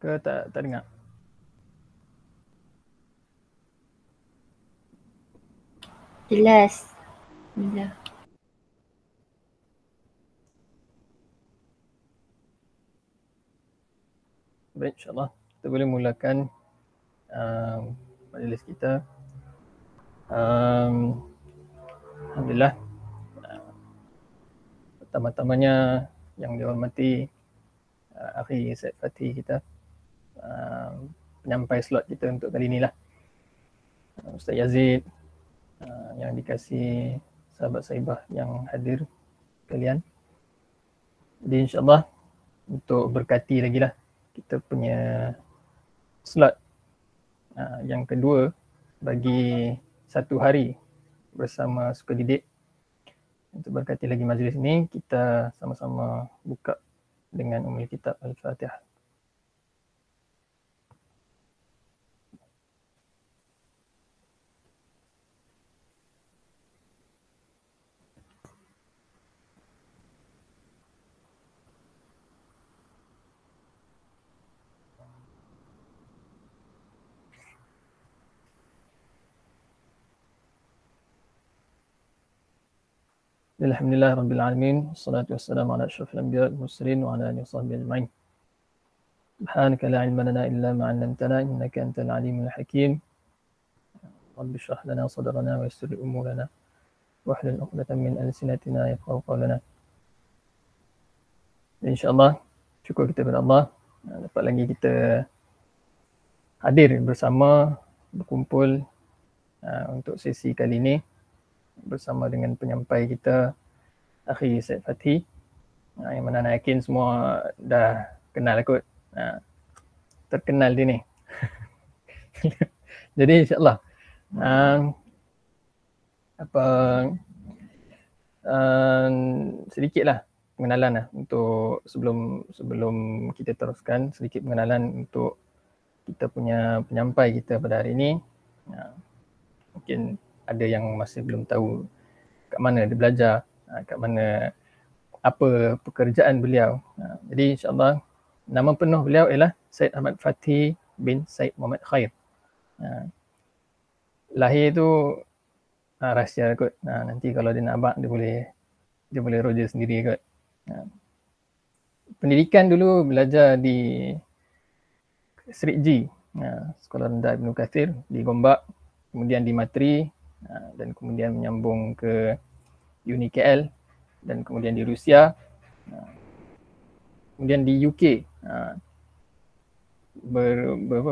Ke tak tak dengar? Jelas. Bila. Baik, insyaAllah kita boleh mulakan um, majlis kita. Um, Alhamdulillah. Pertama-tamanya yang dihormati uh, akhir Syed Fatih kita. Ah, penyampai slot kita untuk kali inilah. Ah, Ustaz Yazid ah, yang dikasih sahabat Sahibah yang hadir kalian. Jadi insyaAllah untuk berkati lagi lah kita punya slot yang kedua bagi satu hari bersama suka didik untuk berkati lagi majlis ini kita sama-sama buka dengan umil kitab Al-Fatihah. الحمد لله رب العالمين والصلاة والسلام على أشرف الأنبياء والمرسلين وعلى آله وصحبه أجمعين سبحانك لا علم لنا إلا ما علمتنا إنك أنت العليم الحكيم رب اشرح لنا صدرنا ويسر أمورنا واحلل عقدة من ألسنتنا يفقهوا قولنا InsyaAllah syukur kita kepada Allah dapat lagi kita hadir bersama berkumpul uh, untuk sesi kali ini bersama dengan penyampai kita Akhi Syed Fatih uh, yang mana nak yakin semua dah kenal kot uh, terkenal dia ni jadi insyaAllah uh, apa uh, sedikit lah pengenalan lah untuk sebelum sebelum kita teruskan sedikit pengenalan untuk kita punya penyampai kita pada hari ini uh, mungkin ada yang masih belum tahu kat mana dia belajar, ha, kat mana apa pekerjaan beliau. Ha, jadi insyaAllah nama penuh beliau ialah Syed Ahmad Fatih bin Syed Muhammad Khair. Ha, lahir tu rahsia lah kot. Nanti kalau dia nak abang dia boleh dia boleh roja sendiri kot. Pendidikan dulu belajar di Sri G, sekolah rendah Ibn Kathir di Gombak, kemudian di Matri, Ah, dan kemudian menyambung ke Uni KL dan kemudian di Rusia ah, kemudian di UK ber, ah, ber, ber,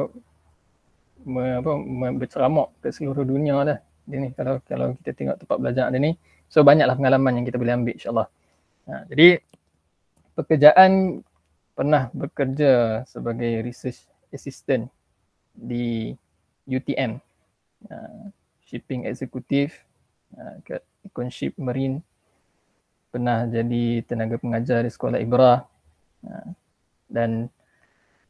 ber apa berceramok ke seluruh dunia lah dia ni kalau kalau kita tengok tempat belajar dia ni so banyaklah pengalaman yang kita boleh ambil insyaallah jadi pekerjaan pernah bekerja sebagai research assistant di UTM shipping executive uh, kat Ship Marine pernah jadi tenaga pengajar di sekolah Ibrah uh, dan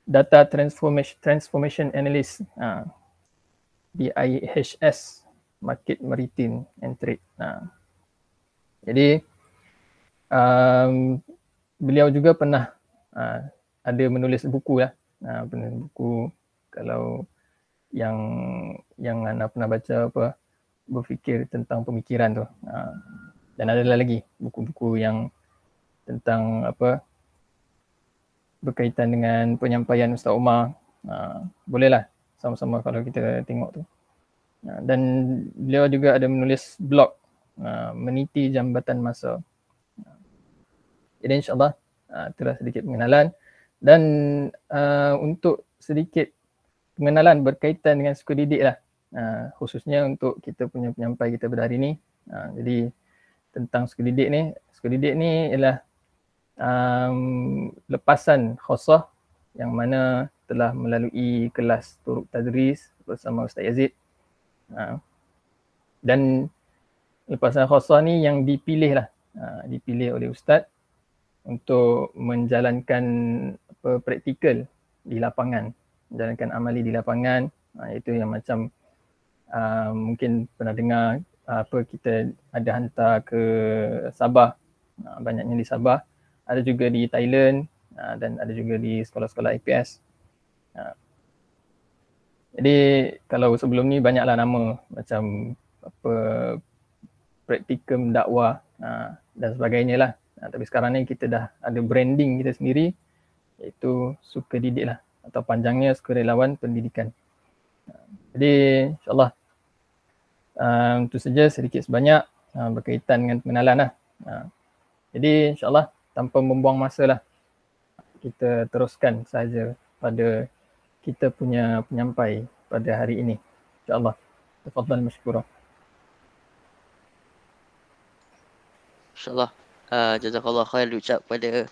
data transformation transformation analyst uh, di IHS Market Maritime and Trade. Nah. Uh. Jadi um, beliau juga pernah uh, ada menulis buku lah. Uh, buku kalau yang yang Ana pernah baca apa berfikir tentang pemikiran tu. Ha. Dan ada lagi buku-buku yang tentang apa berkaitan dengan penyampaian Ustaz Omar. Ha. Bolehlah sama-sama kalau kita tengok tu. Ha. Dan beliau juga ada menulis blog ha. Meniti Jambatan Masa. Ha. Jadi insyaAllah ha. itulah sedikit pengenalan. Dan uh, untuk sedikit pengenalan berkaitan dengan suku didik lah uh, khususnya untuk kita punya penyampai kita pada hari ni uh, jadi tentang suku didik ni suku didik ni ialah um, lepasan khosah yang mana telah melalui kelas turuk tadris bersama Ustaz Yazid uh, dan lepasan khosah ni yang dipilih lah uh, dipilih oleh Ustaz untuk menjalankan apa, praktikal di lapangan jalankan amali di lapangan uh, ha, iaitu yang macam uh, mungkin pernah dengar uh, apa kita ada hantar ke Sabah uh, banyaknya di Sabah ada juga di Thailand uh, dan ada juga di sekolah-sekolah IPS uh, jadi kalau sebelum ni banyaklah nama macam apa praktikum dakwah uh, dan sebagainya lah uh, tapi sekarang ni kita dah ada branding kita sendiri iaitu suka didik lah atau panjangnya sukarelawan pendidikan. Jadi insyaAllah um, itu saja sedikit sebanyak uh, berkaitan dengan pengenalan lah. Uh, jadi insyaAllah tanpa membuang masa lah kita teruskan sahaja pada kita punya penyampai pada hari ini. InsyaAllah. Tafadhal masyukurah. InsyaAllah. Uh, jazakallah khair diucap pada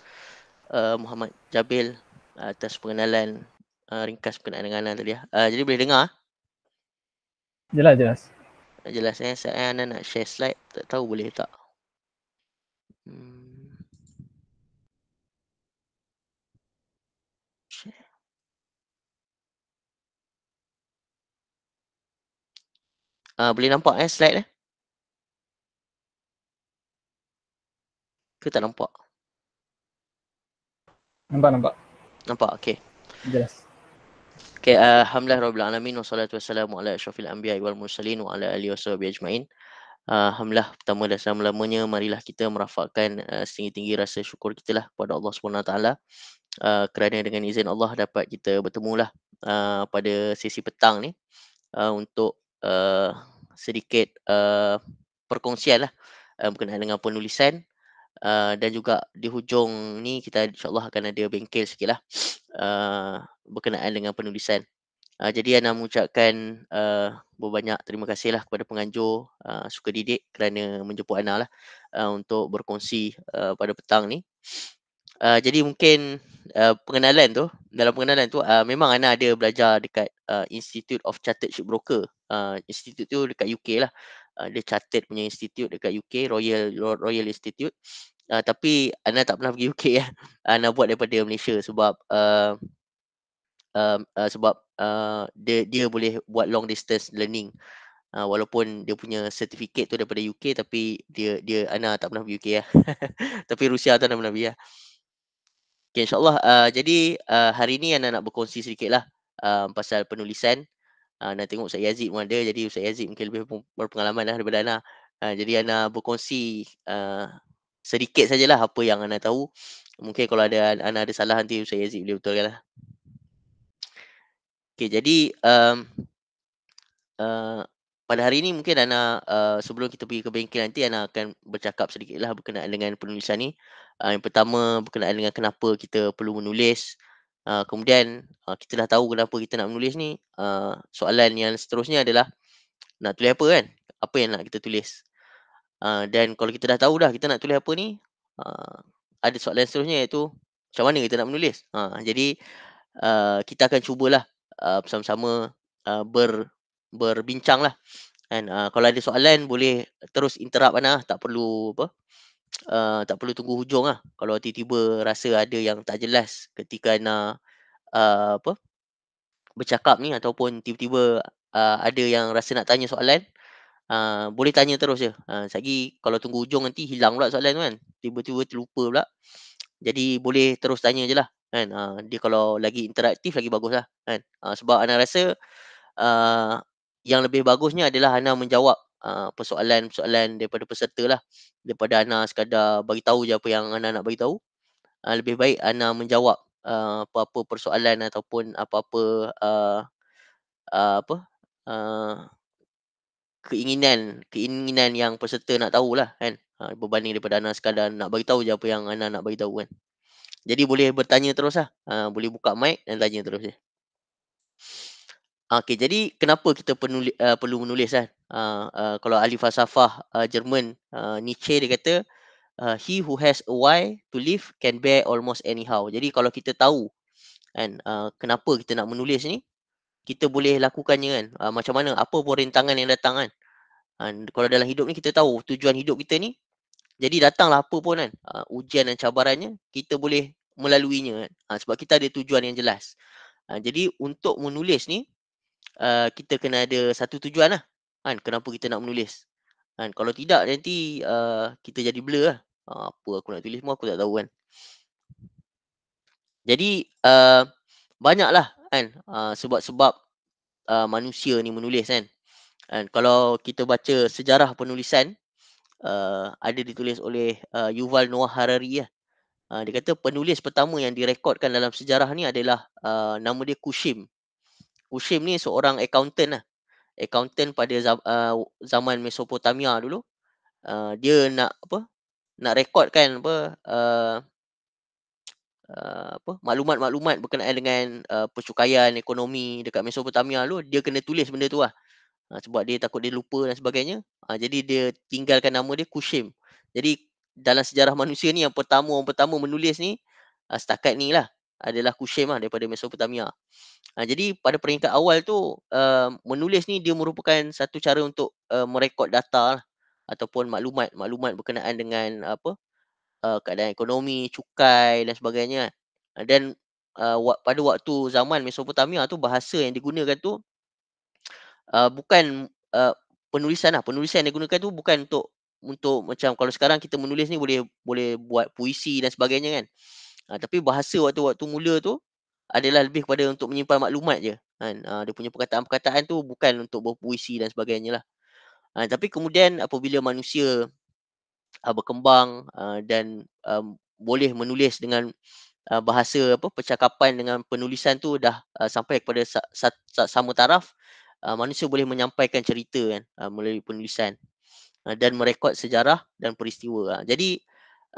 uh, Muhammad Jabil atas pengenalan uh, ringkas berkenaan dengan Anan tadi. Ah. Uh, jadi boleh dengar? Jelas, jelas. Jelas eh. Saya Anan nak share slide. Tak tahu boleh tak. Hmm. Uh, boleh nampak eh slide Eh? Ke tak nampak? Nampak, nampak. Nampak? Okay. Jelas. Okay, uh, Alhamdulillah Rabbil Alamin wa salatu wassalamu ala ashrafil anbiya wal mursalin wa ala alihi wa sahbihi ajma'in. Uh, Alhamdulillah, pertama dan selama-lamanya, marilah kita merafakkan uh, eh, setinggi-tinggi rasa syukur kita lah kepada Allah SWT. Taala eh, kerana dengan izin Allah dapat kita bertemu lah uh, eh, pada sesi petang ni uh, untuk uh, sedikit uh, perkongsian lah uh, berkenaan dengan penulisan. Uh, dan juga di hujung ni kita insyaAllah akan ada bengkel sikit lah uh, berkenaan dengan penulisan. Uh, jadi Ana mengucapkan uh, berbanyak terima kasih lah kepada penganjur uh, suka didik kerana menjemput Ana lah uh, untuk berkongsi uh, pada petang ni. Uh, jadi mungkin uh, pengenalan tu, dalam pengenalan tu uh, memang Ana ada belajar dekat uh, Institute of Chartered Ship Broker. Uh, Institute tu dekat UK lah uh, dia chartered punya institute dekat UK Royal Royal Institute uh, tapi ana tak pernah pergi UK ya ana buat daripada Malaysia sebab uh, Uh, uh, sebab uh, dia dia boleh buat long distance learning uh, walaupun dia punya certificate tu daripada UK tapi dia dia ana tak pernah pergi UK ya tapi Rusia tu ana pernah pergi ya okay, insyaallah uh, jadi uh, hari ni ana nak berkongsi sedikitlah uh, pasal penulisan Uh, nak tengok Ustaz Yazid pun ada. Jadi Ustaz Yazid mungkin lebih berpengalaman lah daripada Ana. Uh, jadi Ana berkongsi uh, sedikit sajalah apa yang Ana tahu. Mungkin kalau ada Ana ada salah nanti Ustaz Yazid boleh betulkan lah. Okay, jadi um, uh, pada hari ini mungkin Ana uh, sebelum kita pergi ke bengkel nanti Ana akan bercakap sedikit lah berkenaan dengan penulisan ni. Uh, yang pertama berkenaan dengan kenapa kita perlu menulis. Ah, kemudian uh, kita dah tahu kenapa kita nak menulis ni. Uh, soalan yang seterusnya adalah nak tulis apa kan? Apa yang nak kita tulis? Uh, dan kalau kita dah tahu dah kita nak tulis apa ni, uh, ada soalan seterusnya iaitu macam mana kita nak menulis? Uh, jadi uh, kita akan cubalah bersama sama-sama uh, ber, berbincang lah. And, uh, kalau ada soalan boleh terus interrupt Ana. Tak perlu apa uh, tak perlu tunggu hujung lah. Kalau tiba-tiba rasa ada yang tak jelas ketika nak uh, apa bercakap ni ataupun tiba-tiba uh, ada yang rasa nak tanya soalan, uh, boleh tanya terus je. Uh, Sagi kalau tunggu hujung nanti hilang pula soalan tu kan. Tiba-tiba terlupa pula. Jadi boleh terus tanya je lah. Kan? Uh, dia kalau lagi interaktif lagi bagus lah. Kan? Uh, sebab anak rasa uh, yang lebih bagusnya adalah anak menjawab persoalan-persoalan ah, daripada peserta lah daripada Ana sekadar bagi tahu je apa yang Ana nak bagi tahu uh, ah, lebih baik Ana menjawab uh, apa-apa persoalan ataupun apa-apa uh, uh, apa uh, keinginan keinginan yang peserta nak tahu lah kan uh, berbanding daripada Ana sekadar nak bagi tahu je apa yang Ana nak bagi tahu kan jadi boleh bertanya terus lah. Ha, boleh buka mic dan tanya terus je. Okay, jadi kenapa kita penulis, uh, perlu menulis kan? uh, uh, kalau ahli falsafah ah, Jerman uh, uh, Nietzsche dia kata uh, he who has a why to live can bear almost anyhow jadi kalau kita tahu kan uh, kenapa kita nak menulis ni kita boleh lakukannya kan uh, macam mana apa pun rintangan yang datang kan And kalau dalam hidup ni kita tahu tujuan hidup kita ni jadi datanglah apa pun kan uh, ujian dan cabarannya kita boleh melaluinya kan uh, sebab kita ada tujuan yang jelas uh, jadi untuk menulis ni uh, kita kena ada satu tujuan lah kan kenapa kita nak menulis kan kalau tidak nanti uh, kita jadi blur lah uh, apa aku nak tulis pun aku tak tahu kan jadi uh, banyaklah kan eh, sebab-sebab uh, manusia ni menulis kan kan kalau kita baca sejarah penulisan uh, ada ditulis oleh uh, Yuval Noah Harari lah. Uh, dia kata penulis pertama yang direkodkan dalam sejarah ni adalah uh, nama dia Kushim. Kushim ni seorang accountant lah accountant pada uh, zaman Mesopotamia dulu. Uh, dia nak apa? Nak rekodkan apa? Uh, apa maklumat-maklumat berkenaan dengan percukaian ekonomi dekat Mesopotamia dulu, dia kena tulis benda tu lah. sebab dia takut dia lupa dan sebagainya. jadi dia tinggalkan nama dia Kushim. Jadi dalam sejarah manusia ni yang pertama orang pertama menulis ni setakat ni lah adalah Kushim lah daripada Mesopotamia. Ha, jadi pada peringkat awal tu uh, menulis ni dia merupakan satu cara untuk uh, merekod data lah, ataupun maklumat maklumat berkenaan dengan apa uh, keadaan ekonomi, cukai dan sebagainya. Ha, dan uh, pada waktu zaman Mesopotamia tu bahasa yang digunakan tu uh, bukan uh, penulisan lah penulisan yang digunakan tu bukan untuk untuk macam kalau sekarang kita menulis ni boleh boleh buat puisi dan sebagainya kan. Ha, tapi bahasa waktu-waktu mula tu uh, adalah lebih kepada untuk menyimpan maklumat je. Kan? Uh, dia punya perkataan-perkataan tu bukan untuk puisi dan sebagainya lah. Uh, tapi kemudian apabila manusia uh, berkembang uh, dan um, boleh menulis dengan uh, bahasa apa percakapan dengan penulisan tu dah uh, sampai kepada sa- sa- sa- sama taraf uh, manusia boleh menyampaikan cerita kan uh, melalui penulisan uh, dan merekod sejarah dan peristiwa uh. jadi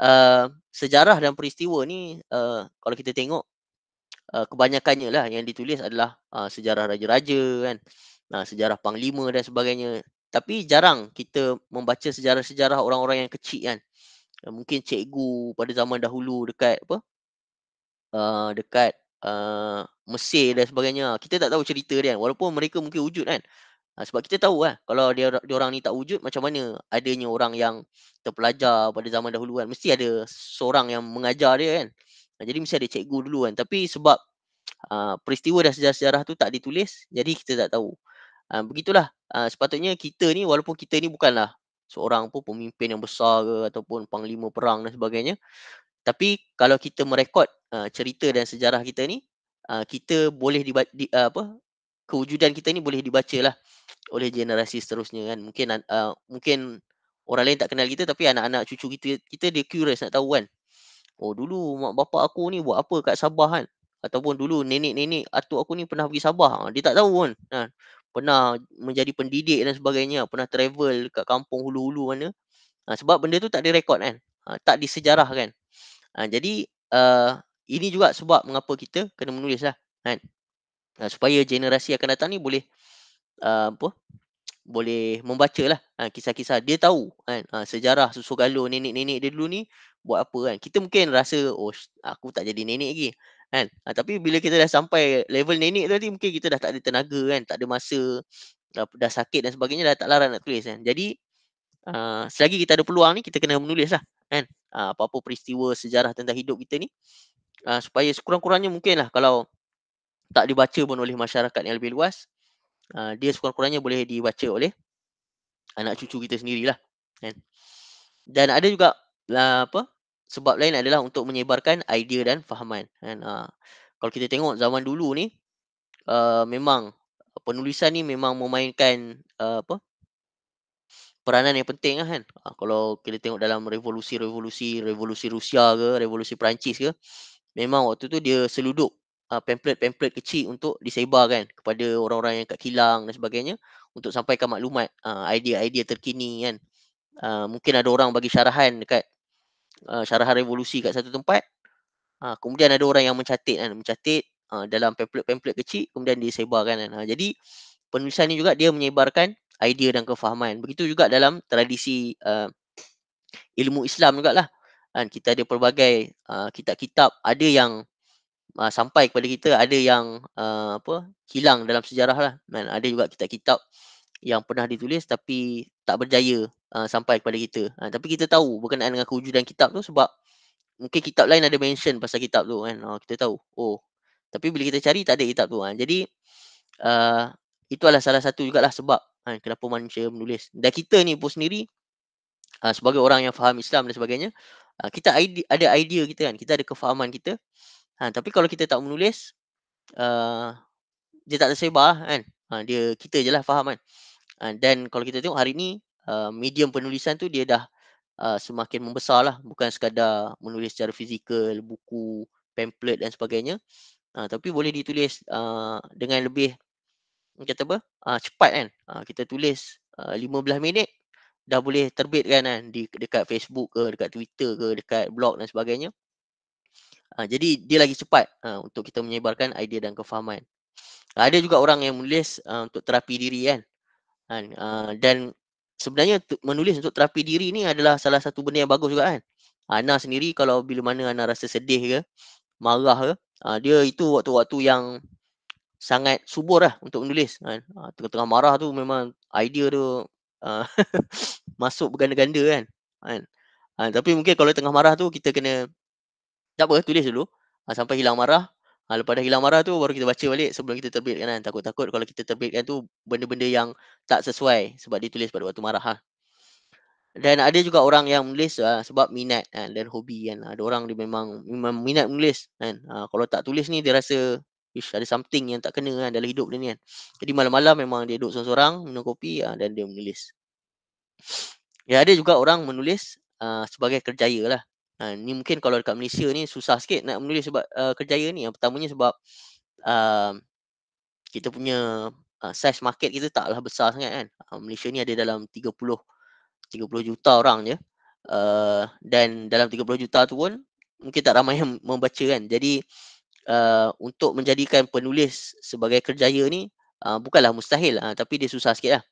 uh, sejarah dan peristiwa ni uh, kalau kita tengok uh, kebanyakannya lah yang ditulis adalah uh, sejarah raja-raja kan uh, sejarah panglima dan sebagainya tapi jarang kita membaca sejarah-sejarah orang-orang yang kecil kan uh, mungkin cikgu pada zaman dahulu dekat apa uh, dekat uh, Mesir dan sebagainya kita tak tahu cerita dia kan walaupun mereka mungkin wujud kan sebab kita tahu lah, kalau dia, dia orang ni tak wujud, macam mana adanya orang yang terpelajar pada zaman dahulu kan. Mesti ada seorang yang mengajar dia kan. Jadi mesti ada cikgu dulu kan. Tapi sebab uh, peristiwa dan sejarah-sejarah tu tak ditulis, jadi kita tak tahu. Uh, begitulah. Uh, sepatutnya kita ni, walaupun kita ni bukanlah seorang pun pemimpin yang besar ke ataupun panglima perang dan sebagainya. Tapi kalau kita merekod uh, cerita dan sejarah kita ni, uh, kita boleh dibaca, di, uh, apa, kewujudan kita ni boleh dibaca lah oleh generasi seterusnya kan. Mungkin uh, mungkin orang lain tak kenal kita tapi anak-anak cucu kita, kita dia curious nak tahu kan. Oh dulu mak bapak aku ni buat apa kat Sabah kan? Ataupun dulu nenek-nenek atuk aku ni pernah pergi Sabah. Ah, dia tak tahu pun. Ha. Pernah menjadi pendidik dan sebagainya. Pernah travel kat kampung hulu-hulu mana. Ha. Sebab benda tu tak direkod kan? Ha. Tak disejarahkan. Ha. Jadi uh, ini juga sebab mengapa kita kena menulis lah. Kan? Ha. Supaya generasi akan datang ni boleh uh, apa? boleh membaca lah ha, kisah-kisah. Dia tahu kan ha, sejarah susu galuh nenek-nenek dia dulu ni buat apa kan kita mungkin rasa oh aku tak jadi nenek lagi kan ha, tapi bila kita dah sampai level nenek tu nanti mungkin kita dah tak ada tenaga kan tak ada masa dah, dah sakit dan sebagainya dah tak larang nak tulis kan jadi uh, selagi kita ada peluang ni kita kena menulis lah kan uh, apa-apa peristiwa sejarah tentang hidup kita ni uh, supaya sekurang-kurangnya mungkin lah kalau tak dibaca pun oleh masyarakat yang lebih luas uh, dia sekurang-kurangnya boleh dibaca oleh anak cucu kita sendirilah kan dan ada juga lah apa sebab lain adalah untuk menyebarkan idea dan fahaman kan uh, kalau kita tengok zaman dulu ni uh, memang penulisan ni memang memainkan uh, apa peranan yang penting lah kan uh, kalau kita tengok dalam revolusi-revolusi revolusi Rusia ke revolusi Perancis ke memang waktu tu dia seluduk uh, pamphlet-pamphlet kecil untuk disebarkan kepada orang-orang yang kat kilang dan sebagainya untuk sampaikan maklumat uh, idea-idea terkini kan uh, mungkin ada orang bagi syarahan dekat uh, syarahan revolusi kat satu tempat. Uh, kemudian ada orang yang mencatat kan, mencatat uh, ah, dalam pamphlet-pamphlet kecil kemudian disebarkan kan. Uh, jadi penulisan ni juga dia menyebarkan idea dan kefahaman. Begitu juga dalam tradisi uh, ilmu Islam jugalah. Kan uh, kita ada pelbagai uh, kitab-kitab, ada yang uh, sampai kepada kita, ada yang uh, apa hilang dalam sejarah lah. Dan ada juga kitab-kitab yang pernah ditulis tapi tak berjaya Uh, sampai kepada kita. Ha, tapi kita tahu berkenaan dengan kewujudan kitab tu sebab mungkin kitab lain ada mention pasal kitab tu kan. Ha, kita tahu. Oh. Tapi bila kita cari tak ada kitab tu. Ha. Jadi uh, itu adalah salah satu jugalah sebab ha, kenapa manusia menulis. Dan kita ni pun sendiri uh, sebagai orang yang faham Islam dan sebagainya uh, kita ide- ada idea kita kan. Kita ada kefahaman kita. Ha, tapi kalau kita tak menulis uh, dia tak tersebar kan. Ha, dia kita je lah faham kan. Ha, dan kalau kita tengok hari ni Uh, medium penulisan tu dia dah uh, semakin membesar lah. Bukan sekadar menulis secara fizikal, buku, pamphlet dan sebagainya. Uh, tapi boleh ditulis uh, dengan lebih macam apa? Uh, cepat kan. Uh, kita tulis uh, 15 minit dah boleh terbit kan, di dekat Facebook ke dekat Twitter ke dekat blog dan sebagainya. Uh, jadi dia lagi cepat uh, untuk kita menyebarkan idea dan kefahaman. Uh, ada juga orang yang menulis uh, untuk terapi diri kan. kan? dan sebenarnya t- menulis untuk terapi diri ni adalah salah satu benda yang bagus juga kan. Ana sendiri kalau bila mana Ana rasa sedih ke, marah ke, ha, dia itu waktu-waktu yang sangat subur lah untuk menulis. Kan. Ha, tengah-tengah marah tu memang idea tu ha, uh, masuk berganda-ganda kan. kan. Ha, tapi mungkin kalau tengah marah tu kita kena tak apa tulis dulu ha, sampai hilang marah Ha, lepas dah hilang marah tu baru kita baca balik sebelum kita terbitkan kan. Takut-takut kalau kita terbitkan tu benda-benda yang tak sesuai sebab ditulis pada waktu marah ha. Dan ada juga orang yang menulis ha, sebab minat kan, dan hobi kan. Ha, ada orang dia memang, memang minat menulis kan. Ha, kalau tak tulis ni dia rasa ish, ada something yang tak kena kan, dalam hidup dia ni kan. Jadi malam-malam memang dia duduk seorang-seorang minum kopi ha, dan dia menulis. Ya ada juga orang menulis ha, sebagai kerjaya lah. Ha, ni mungkin kalau dekat Malaysia ni susah sikit nak menulis sebab uh, kerjaya ni. Yang pertamanya sebab uh, kita punya uh, size market kita taklah besar sangat kan. Uh, Malaysia ni ada dalam 30 30 juta orang je. Uh, dan dalam 30 juta tu pun mungkin tak ramai yang membaca kan. Jadi uh, untuk menjadikan penulis sebagai kerjaya ni uh, bukanlah mustahil. Uh, tapi dia susah sikit lah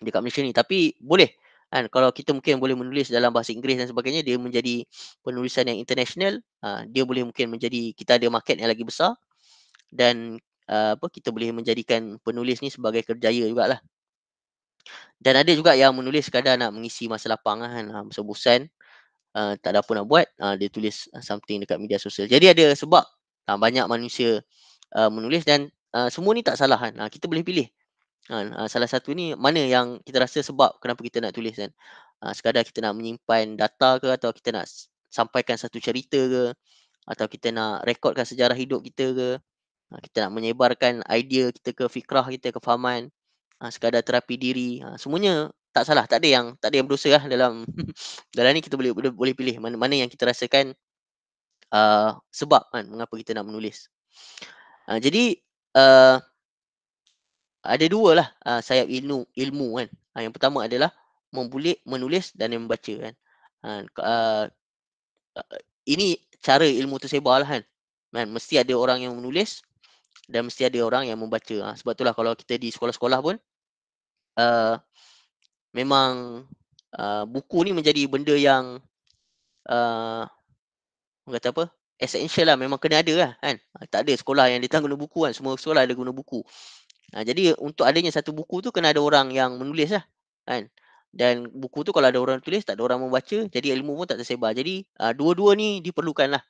dekat Malaysia ni. Tapi boleh. Kan? Kalau kita mungkin boleh menulis dalam bahasa Inggeris dan sebagainya, dia menjadi penulisan yang international. Uh, dia boleh mungkin menjadi, kita ada market yang lagi besar. Dan uh, apa kita boleh menjadikan penulis ni sebagai kerjaya jugalah. Dan ada juga yang menulis sekadar nak mengisi masa lapang lah kan, ha, masa bosan. Uh, tak ada apa nak buat, uh, dia tulis something dekat media sosial. Jadi ada sebab uh, banyak manusia uh, menulis dan uh, semua ni tak salah kan. Uh, kita boleh pilih kan uh, salah satu ni mana yang kita rasa sebab kenapa kita nak tulis kan uh, sekadar kita nak menyimpan data ke atau kita nak sampaikan satu cerita ke atau kita nak rekodkan sejarah hidup kita ke uh, kita nak menyebarkan idea kita ke fikrah kita ke fahaman uh, sekadar terapi diri uh, semuanya tak salah tak ada yang tak ada yang berdosa lah dalam dalam ni kita boleh boleh, boleh pilih mana mana yang kita rasakan uh, sebab kan mengapa kita nak menulis uh, jadi uh, ada dua lah uh, sayap ilmu ilmu kan. Uh, yang pertama adalah membulik, menulis dan membaca kan. Uh, uh, ini cara ilmu tersebar lah kan. Man, mesti ada orang yang menulis dan mesti ada orang yang membaca. Uh, sebab itulah kalau kita di sekolah-sekolah pun uh, memang uh, buku ni menjadi benda yang uh, kata apa? essential lah memang kena ada lah kan. tak ada sekolah yang dia tak guna buku kan. Semua sekolah ada guna buku. Ha, jadi untuk adanya satu buku tu kena ada orang yang menulis lah. Kan? Dan buku tu kalau ada orang tulis tak ada orang membaca. Jadi ilmu pun tak tersebar. Jadi ha, dua-dua ni diperlukan lah.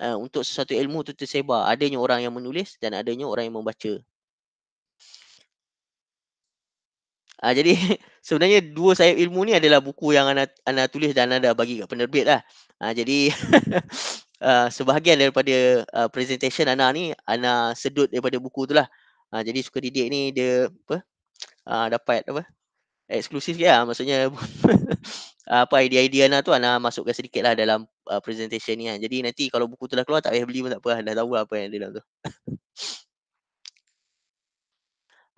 Uh, untuk sesuatu ilmu tu tersebar. Adanya orang yang menulis dan adanya orang yang membaca. Uh, jadi sebenarnya dua sayap ilmu ni adalah buku yang anda, anda tulis dan anda bagi kat penerbit lah. Uh, jadi uh, sebahagian daripada uh, presentation anak ni, anak sedut daripada buku tu lah. Ha, jadi suka didik ni dia apa? Ha, dapat apa? Eksklusif ya maksudnya apa idea-idea nak lah tu lah nak masukkan sedikit lah dalam uh, presentation ni kan. Jadi nanti kalau buku tu dah keluar tak payah beli pun tak apa lah. Dah tahu lah apa yang ada dalam tu.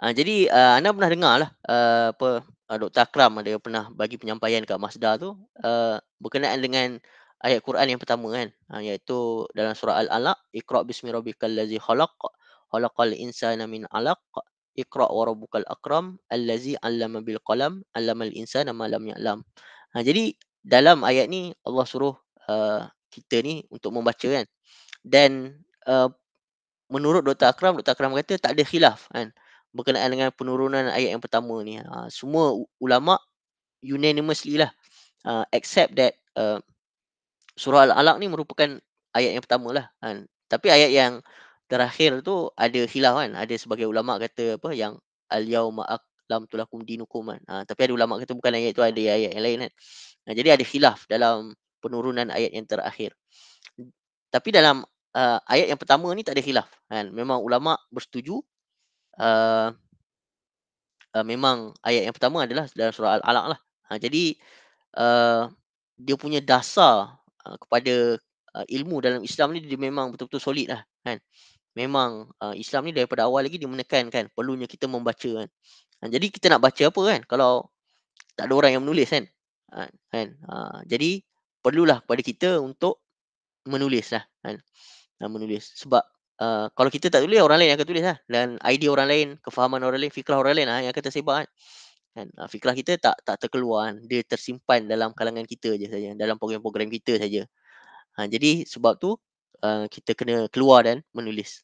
ha, jadi uh, anda pernah dengar lah uh, apa Dr. Akram ada pernah bagi penyampaian kat Masda tu uh, berkenaan dengan ayat Quran yang pertama kan ha, iaitu dalam surah Al-Alaq Iqra' bismi rabbikal ladzi khalaq khalaqal insana min alaq iqra wa rabbukal akram allazi 'allama bil qalam 'allamal insana ma lam ya'lam ha jadi dalam ayat ni Allah suruh uh, kita ni untuk membaca kan dan uh, menurut Dr Akram Dr Akram kata tak ada khilaf kan berkenaan dengan penurunan ayat yang pertama ni ha, semua ulama unanimously lah uh, accept that uh, surah al-alaq ni merupakan ayat yang pertama lah kan tapi ayat yang terakhir tu ada khilaf kan ada sebagai ulama kata apa yang al yauma aklam tulakum dinukum kan ha, tapi ada ulama kata bukan ayat tu ada ayat yang lain kan ha, jadi ada hilaf dalam penurunan ayat yang terakhir tapi dalam uh, ayat yang pertama ni tak ada hilaf. kan memang ulama bersetuju uh, uh, memang ayat yang pertama adalah dalam surah al-alaq lah ha, jadi uh, dia punya dasar uh, kepada uh, ilmu dalam Islam ni dia memang betul-betul solid lah kan memang uh, Islam ni daripada awal lagi dia menekankan perlunya kita membaca kan. Ha, jadi kita nak baca apa kan kalau tak ada orang yang menulis kan. Ha, kan? Ha, jadi perlulah kepada kita untuk menulis lah kan. Ha, menulis. Sebab uh, kalau kita tak tulis orang lain yang akan tulis lah. Dan idea orang lain, kefahaman orang lain, fikrah orang lain lah yang akan tersebar kan. kan? Ha, fikrah kita tak tak terkeluar kan? Dia tersimpan dalam kalangan kita je saja. Dalam program-program kita saja. Ha, jadi sebab tu uh, kita kena keluar dan menulis.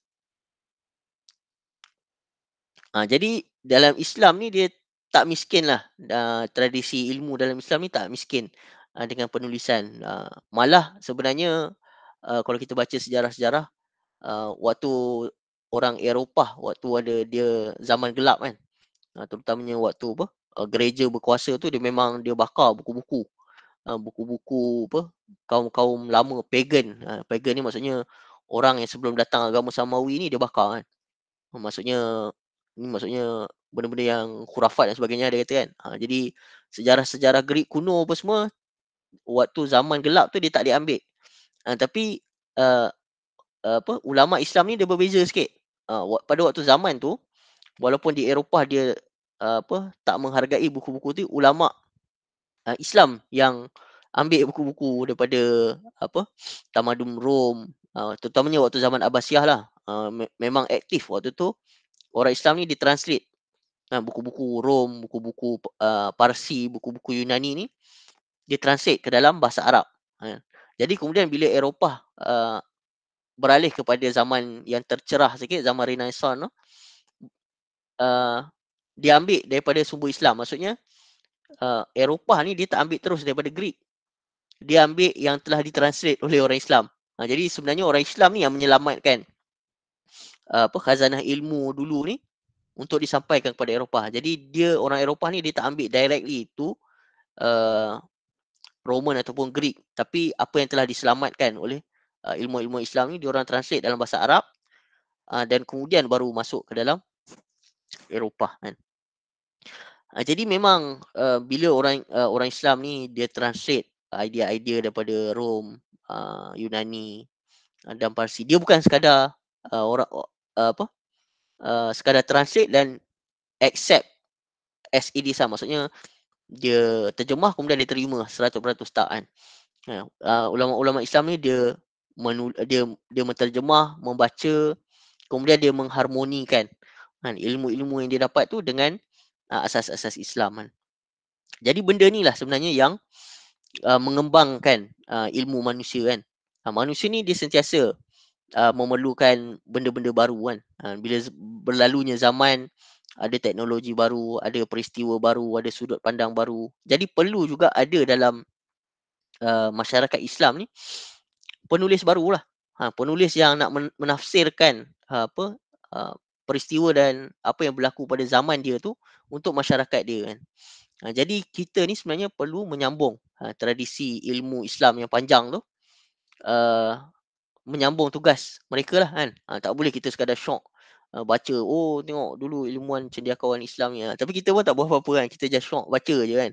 Uh, jadi dalam Islam ni dia tak miskin lah. Uh, tradisi ilmu dalam Islam ni tak miskin uh, dengan penulisan. Uh, malah sebenarnya uh, kalau kita baca sejarah-sejarah uh, waktu orang Eropah waktu ada dia zaman gelap kan. Uh, terutamanya waktu apa? Uh, gereja berkuasa tu dia memang dia bakar buku-buku. Uh, buku-buku apa kaum-kaum lama pagan. Ha, pagan ni maksudnya orang yang sebelum datang agama Samawi ni dia bakar kan. Ha, maksudnya ni maksudnya benda-benda yang khurafat dan sebagainya dia kata kan. Ha, jadi sejarah-sejarah Greek kuno apa semua waktu zaman gelap tu dia tak diambil. Ha, tapi uh, apa ulama Islam ni dia berbeza sikit. Ha, pada waktu zaman tu walaupun di Eropah dia uh, apa tak menghargai buku-buku tu ulama uh, Islam yang ambil buku-buku daripada apa tamadun Rom uh, terutamanya waktu zaman Abbasiyah lah uh, me- memang aktif waktu tu orang Islam ni ditranslate uh, buku-buku Rom buku-buku uh, Parsi buku-buku Yunani ni ditranslate ke dalam bahasa Arab uh, jadi kemudian bila Eropah uh, beralih kepada zaman yang tercerah sikit zaman Renaissance no? uh, diambil daripada sumber Islam maksudnya uh, Eropah ni dia tak ambil terus daripada Greek. Dia ambil yang telah ditranslate oleh orang Islam. Ha, jadi sebenarnya orang Islam ni yang menyelamatkan uh, apa khazanah ilmu dulu ni untuk disampaikan kepada Eropah. Jadi dia orang Eropah ni dia tak ambil directly itu uh, Roman ataupun Greek, tapi apa yang telah diselamatkan oleh uh, ilmu-ilmu Islam ni diorang translate dalam bahasa Arab uh, dan kemudian baru masuk ke dalam Eropah kan. Eh. Ha, jadi memang uh, bila orang uh, orang Islam ni dia translate idea-idea daripada Rom, uh, Yunani uh, dan Parsi. Dia bukan sekadar uh, orang uh, apa? Uh, sekadar translate dan accept as it is. Maksudnya dia terjemah kemudian dia terima 100% tak kan. Uh, ulama-ulama Islam ni dia menul- dia dia menterjemah, membaca kemudian dia mengharmonikan kan ilmu-ilmu yang dia dapat tu dengan uh, asas-asas Islam kan. Jadi benda ni lah sebenarnya yang uh, mengembangkan uh, ilmu manusia kan. Uh, manusia ni dia sentiasa uh, memerlukan benda-benda baru kan. Uh, bila berlalunya zaman, ada teknologi baru, ada peristiwa baru, ada sudut pandang baru. Jadi perlu juga ada dalam uh, masyarakat Islam ni penulis barulah. Ha, penulis yang nak menafsirkan ha, apa uh, peristiwa dan apa yang berlaku pada zaman dia tu untuk masyarakat dia kan. Ha, jadi kita ni sebenarnya perlu menyambung ha, tradisi ilmu Islam yang panjang tu. Uh, menyambung tugas mereka lah kan. Ha, tak boleh kita sekadar syok uh, baca. Oh tengok dulu ilmuwan cendekiawan Islam ni. Ha, tapi kita pun tak buat apa-apa kan. Kita just syok baca je kan.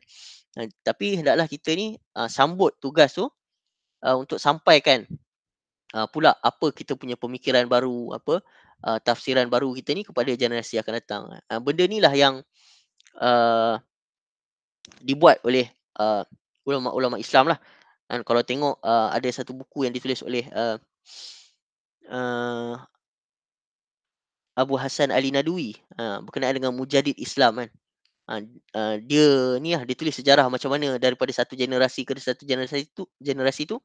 Ha, tapi hendaklah kita ni uh, sambut tugas tu uh, untuk sampaikan uh, pula apa kita punya pemikiran baru. Apa uh, tafsiran baru kita ni kepada generasi akan datang. Uh, benda ni lah yang uh, dibuat oleh uh, ulama-ulama Islam lah. Dan kalau tengok uh, ada satu buku yang ditulis oleh uh, uh, Abu Hassan Ali Nadwi uh, ha, berkenaan dengan Mujadid Islam kan. Uh, uh, dia ni lah dia tulis sejarah macam mana daripada satu generasi ke satu generasi tu generasi tu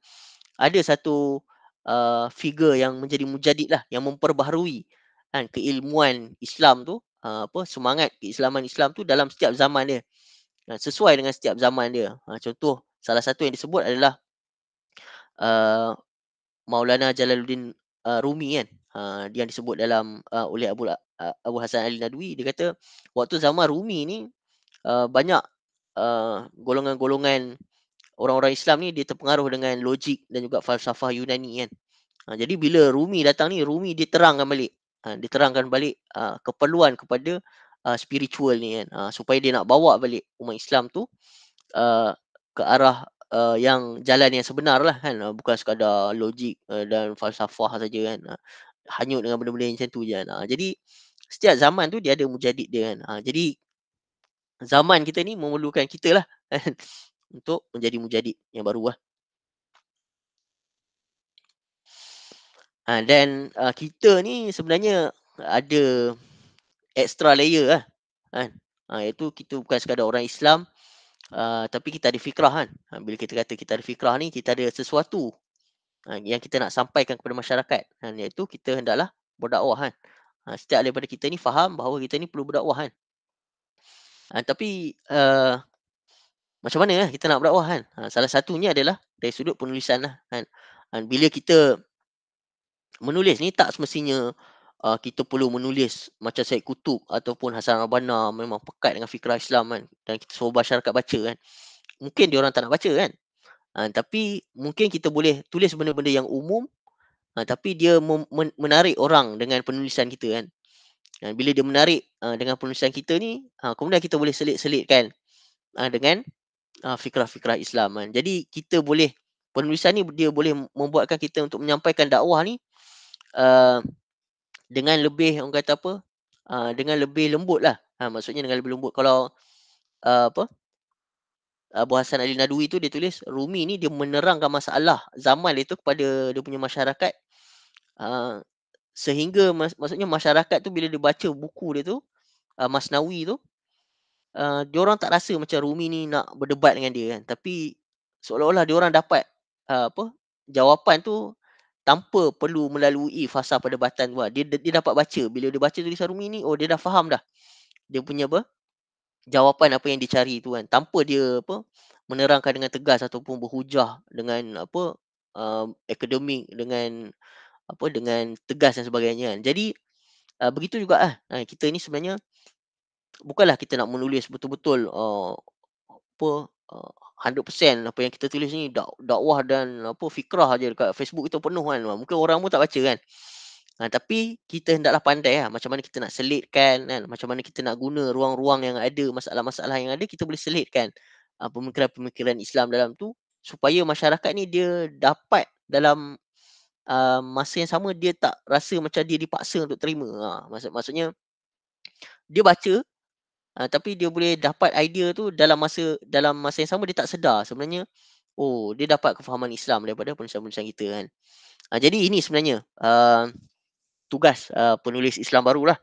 ada satu uh, figure yang menjadi mujadid lah yang memperbaharui kan keilmuan Islam tu uh, apa semangat keislaman Islam tu dalam setiap zaman dia uh, sesuai dengan setiap zaman dia uh, contoh salah satu yang disebut adalah uh, Maulana Jalaluddin uh, Rumi kan uh, dia yang disebut dalam uh, oleh Abu uh, Abu Hasan Ali Nadwi dia kata waktu zaman Rumi ni uh, banyak uh, golongan-golongan orang-orang Islam ni dia terpengaruh dengan logik dan juga falsafah Yunani kan. Ha, jadi bila Rumi datang ni, Rumi dia terangkan balik. Ha, dia terangkan balik ha, keperluan kepada ha, spiritual ni kan. Ha, supaya dia nak bawa balik umat Islam tu ha, ke arah ha, yang jalan yang sebenar lah kan. Ha, bukan sekadar logik ha, dan falsafah saja kan. Ha, hanyut dengan benda-benda yang macam tu je kan. Ha, jadi setiap zaman tu dia ada mujadid dia kan. Ha, jadi zaman kita ni memerlukan kita lah. Kan. untuk menjadi mujadid yang baru lah. Ah, dan ha, kita ni sebenarnya ada extra layer lah. Kan? Ha, iaitu kita bukan sekadar orang Islam ha, tapi kita ada fikrah kan. bila kita kata kita ada fikrah ni, kita ada sesuatu ha, yang kita nak sampaikan kepada masyarakat. Ha, iaitu kita hendaklah berdakwah kan. Ha, setiap daripada kita ni faham bahawa kita ni perlu berdakwah kan. Ha, tapi macam mana eh, kita nak berdakwah kan? Ha, salah satunya adalah dari sudut penulisan lah kan. Dan ha, bila kita menulis ni tak semestinya uh, kita perlu menulis macam Syed Kutub ataupun Hasan Rabana memang pekat dengan fikrah Islam kan. Dan kita suruh masyarakat baca kan. Mungkin dia orang tak nak baca kan. Ha, tapi mungkin kita boleh tulis benda-benda yang umum ha, tapi dia mem- menarik orang dengan penulisan kita kan. Dan ha, bila dia menarik uh, dengan penulisan kita ni, uh, kemudian kita boleh selit-selitkan uh, dengan uh, fikrah-fikrah Islam kan. Jadi kita boleh penulisan ni dia boleh membuatkan kita untuk menyampaikan dakwah ni uh, dengan lebih orang kata apa? Uh, dengan lebih lembut lah. Ha, maksudnya dengan lebih lembut. Kalau uh, apa? Abu Hasan Ali Nadwi tu dia tulis Rumi ni dia menerangkan masalah zaman dia tu kepada dia punya masyarakat uh, sehingga mas- maksudnya masyarakat tu bila dia baca buku dia tu uh, Masnawi tu uh, orang tak rasa macam Rumi ni nak berdebat dengan dia kan tapi seolah-olah orang dapat uh, apa jawapan tu tanpa perlu melalui fasa perdebatan tu lah. dia, dia dapat baca bila dia baca tulisan Rumi ni oh dia dah faham dah dia punya apa jawapan apa yang dicari tu kan tanpa dia apa menerangkan dengan tegas ataupun berhujah dengan apa uh, akademik dengan apa dengan tegas dan sebagainya kan. Jadi uh, begitu juga lah. Ha, kita ni sebenarnya bukanlah kita nak menulis betul-betul uh, apa uh, 100% apa yang kita tulis ni dak dakwah dan apa fikrah aja dekat Facebook kita penuh kan ah, mungkin orang pun tak baca kan ha, tapi kita hendaklah pandai lah. macam mana kita nak selitkan kan macam mana kita nak guna ruang-ruang yang ada masalah-masalah yang ada kita boleh selitkan uh, pemikiran-pemikiran Islam dalam tu supaya masyarakat ni dia dapat dalam uh, masa yang sama dia tak rasa macam dia dipaksa untuk terima ha, maksud maksudnya dia baca Uh, tapi dia boleh dapat idea tu dalam masa dalam masa yang sama dia tak sedar sebenarnya oh dia dapat kefahaman Islam daripada penulisan-penulisan kita kan. Uh, jadi ini sebenarnya uh, tugas uh, penulis Islam barulah.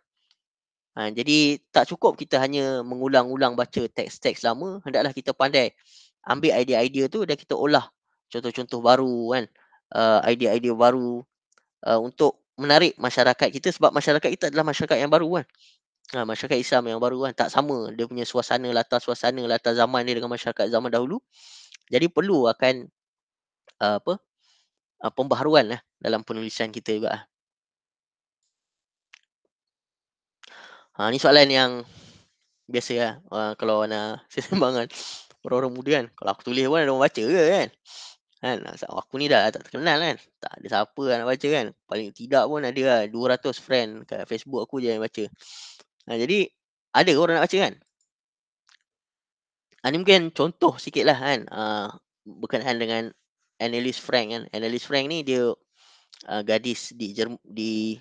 Uh, jadi tak cukup kita hanya mengulang-ulang baca teks-teks lama, hendaklah kita pandai ambil idea-idea tu dan kita olah contoh-contoh baru kan, uh, idea-idea baru uh, untuk menarik masyarakat kita sebab masyarakat kita adalah masyarakat yang baru kan ha, masyarakat Islam yang baru kan tak sama dia punya suasana latar suasana latar zaman dia dengan masyarakat zaman dahulu jadi perlu akan uh, apa uh, pembaharuan lah dalam penulisan kita juga lah. ah ha, ni soalan yang biasa lah uh, kalau nak sesembangan orang-orang muda kan kalau aku tulis pun ada orang baca ke kan kan aku ni dah tak terkenal kan tak ada siapa lah nak baca kan paling tidak pun ada lah 200 friend kat Facebook aku je yang baca Nah, jadi ada orang nak baca kan? Ha, ah, ini mungkin contoh sikit lah kan. Ha, berkenaan dengan analis Frank kan. Analis Frank ni dia uh, gadis di Jerm di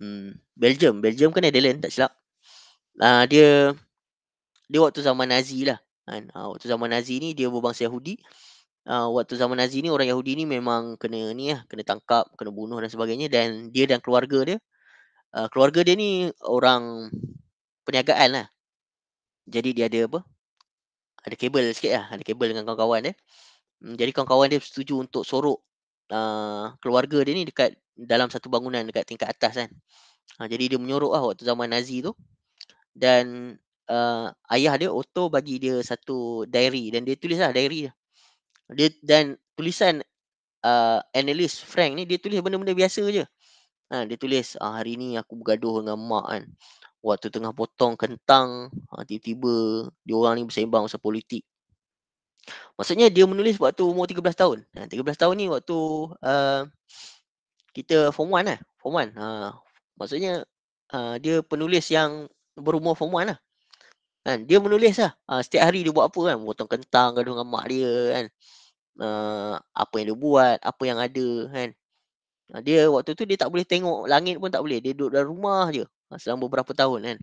hmm, Belgium. Belgium kan ada Adelaide tak silap. Uh, dia dia waktu zaman Nazi lah. Kan? Uh, waktu zaman Nazi ni dia berbangsa Yahudi. Uh, waktu zaman Nazi ni orang Yahudi ni memang kena ni lah. Kena tangkap, kena bunuh dan sebagainya. Dan dia dan keluarga dia uh, keluarga dia ni orang perniagaan lah. Jadi dia ada apa? Ada kabel sikit lah. Ada kabel dengan kawan-kawan dia. Hmm, jadi kawan-kawan dia setuju untuk sorok uh, keluarga dia ni dekat dalam satu bangunan dekat tingkat atas kan. Uh, jadi dia menyorok lah waktu zaman Nazi tu. Dan uh, ayah dia auto bagi dia satu diary. Dan dia tulis lah diary dia. dia dan tulisan uh, analis Frank ni dia tulis benda-benda biasa je. Uh, Ha, dia tulis, ah, hari ni aku bergaduh dengan mak kan. Waktu tengah potong kentang, ha, tiba-tiba diorang ni bersembang pasal politik. Maksudnya dia menulis waktu umur 13 tahun. Ha, 13 tahun ni waktu uh, kita form 1 lah. Eh? Form 1. Ha, maksudnya uh, dia penulis yang berumur form 1 lah. Ha, dia menulis lah. Ha, setiap hari dia buat apa kan. Potong kentang, gaduh dengan mak dia kan. Uh, apa yang dia buat, apa yang ada kan. Dia waktu tu dia tak boleh tengok langit pun tak boleh. Dia duduk dalam rumah je ha, selama beberapa tahun kan.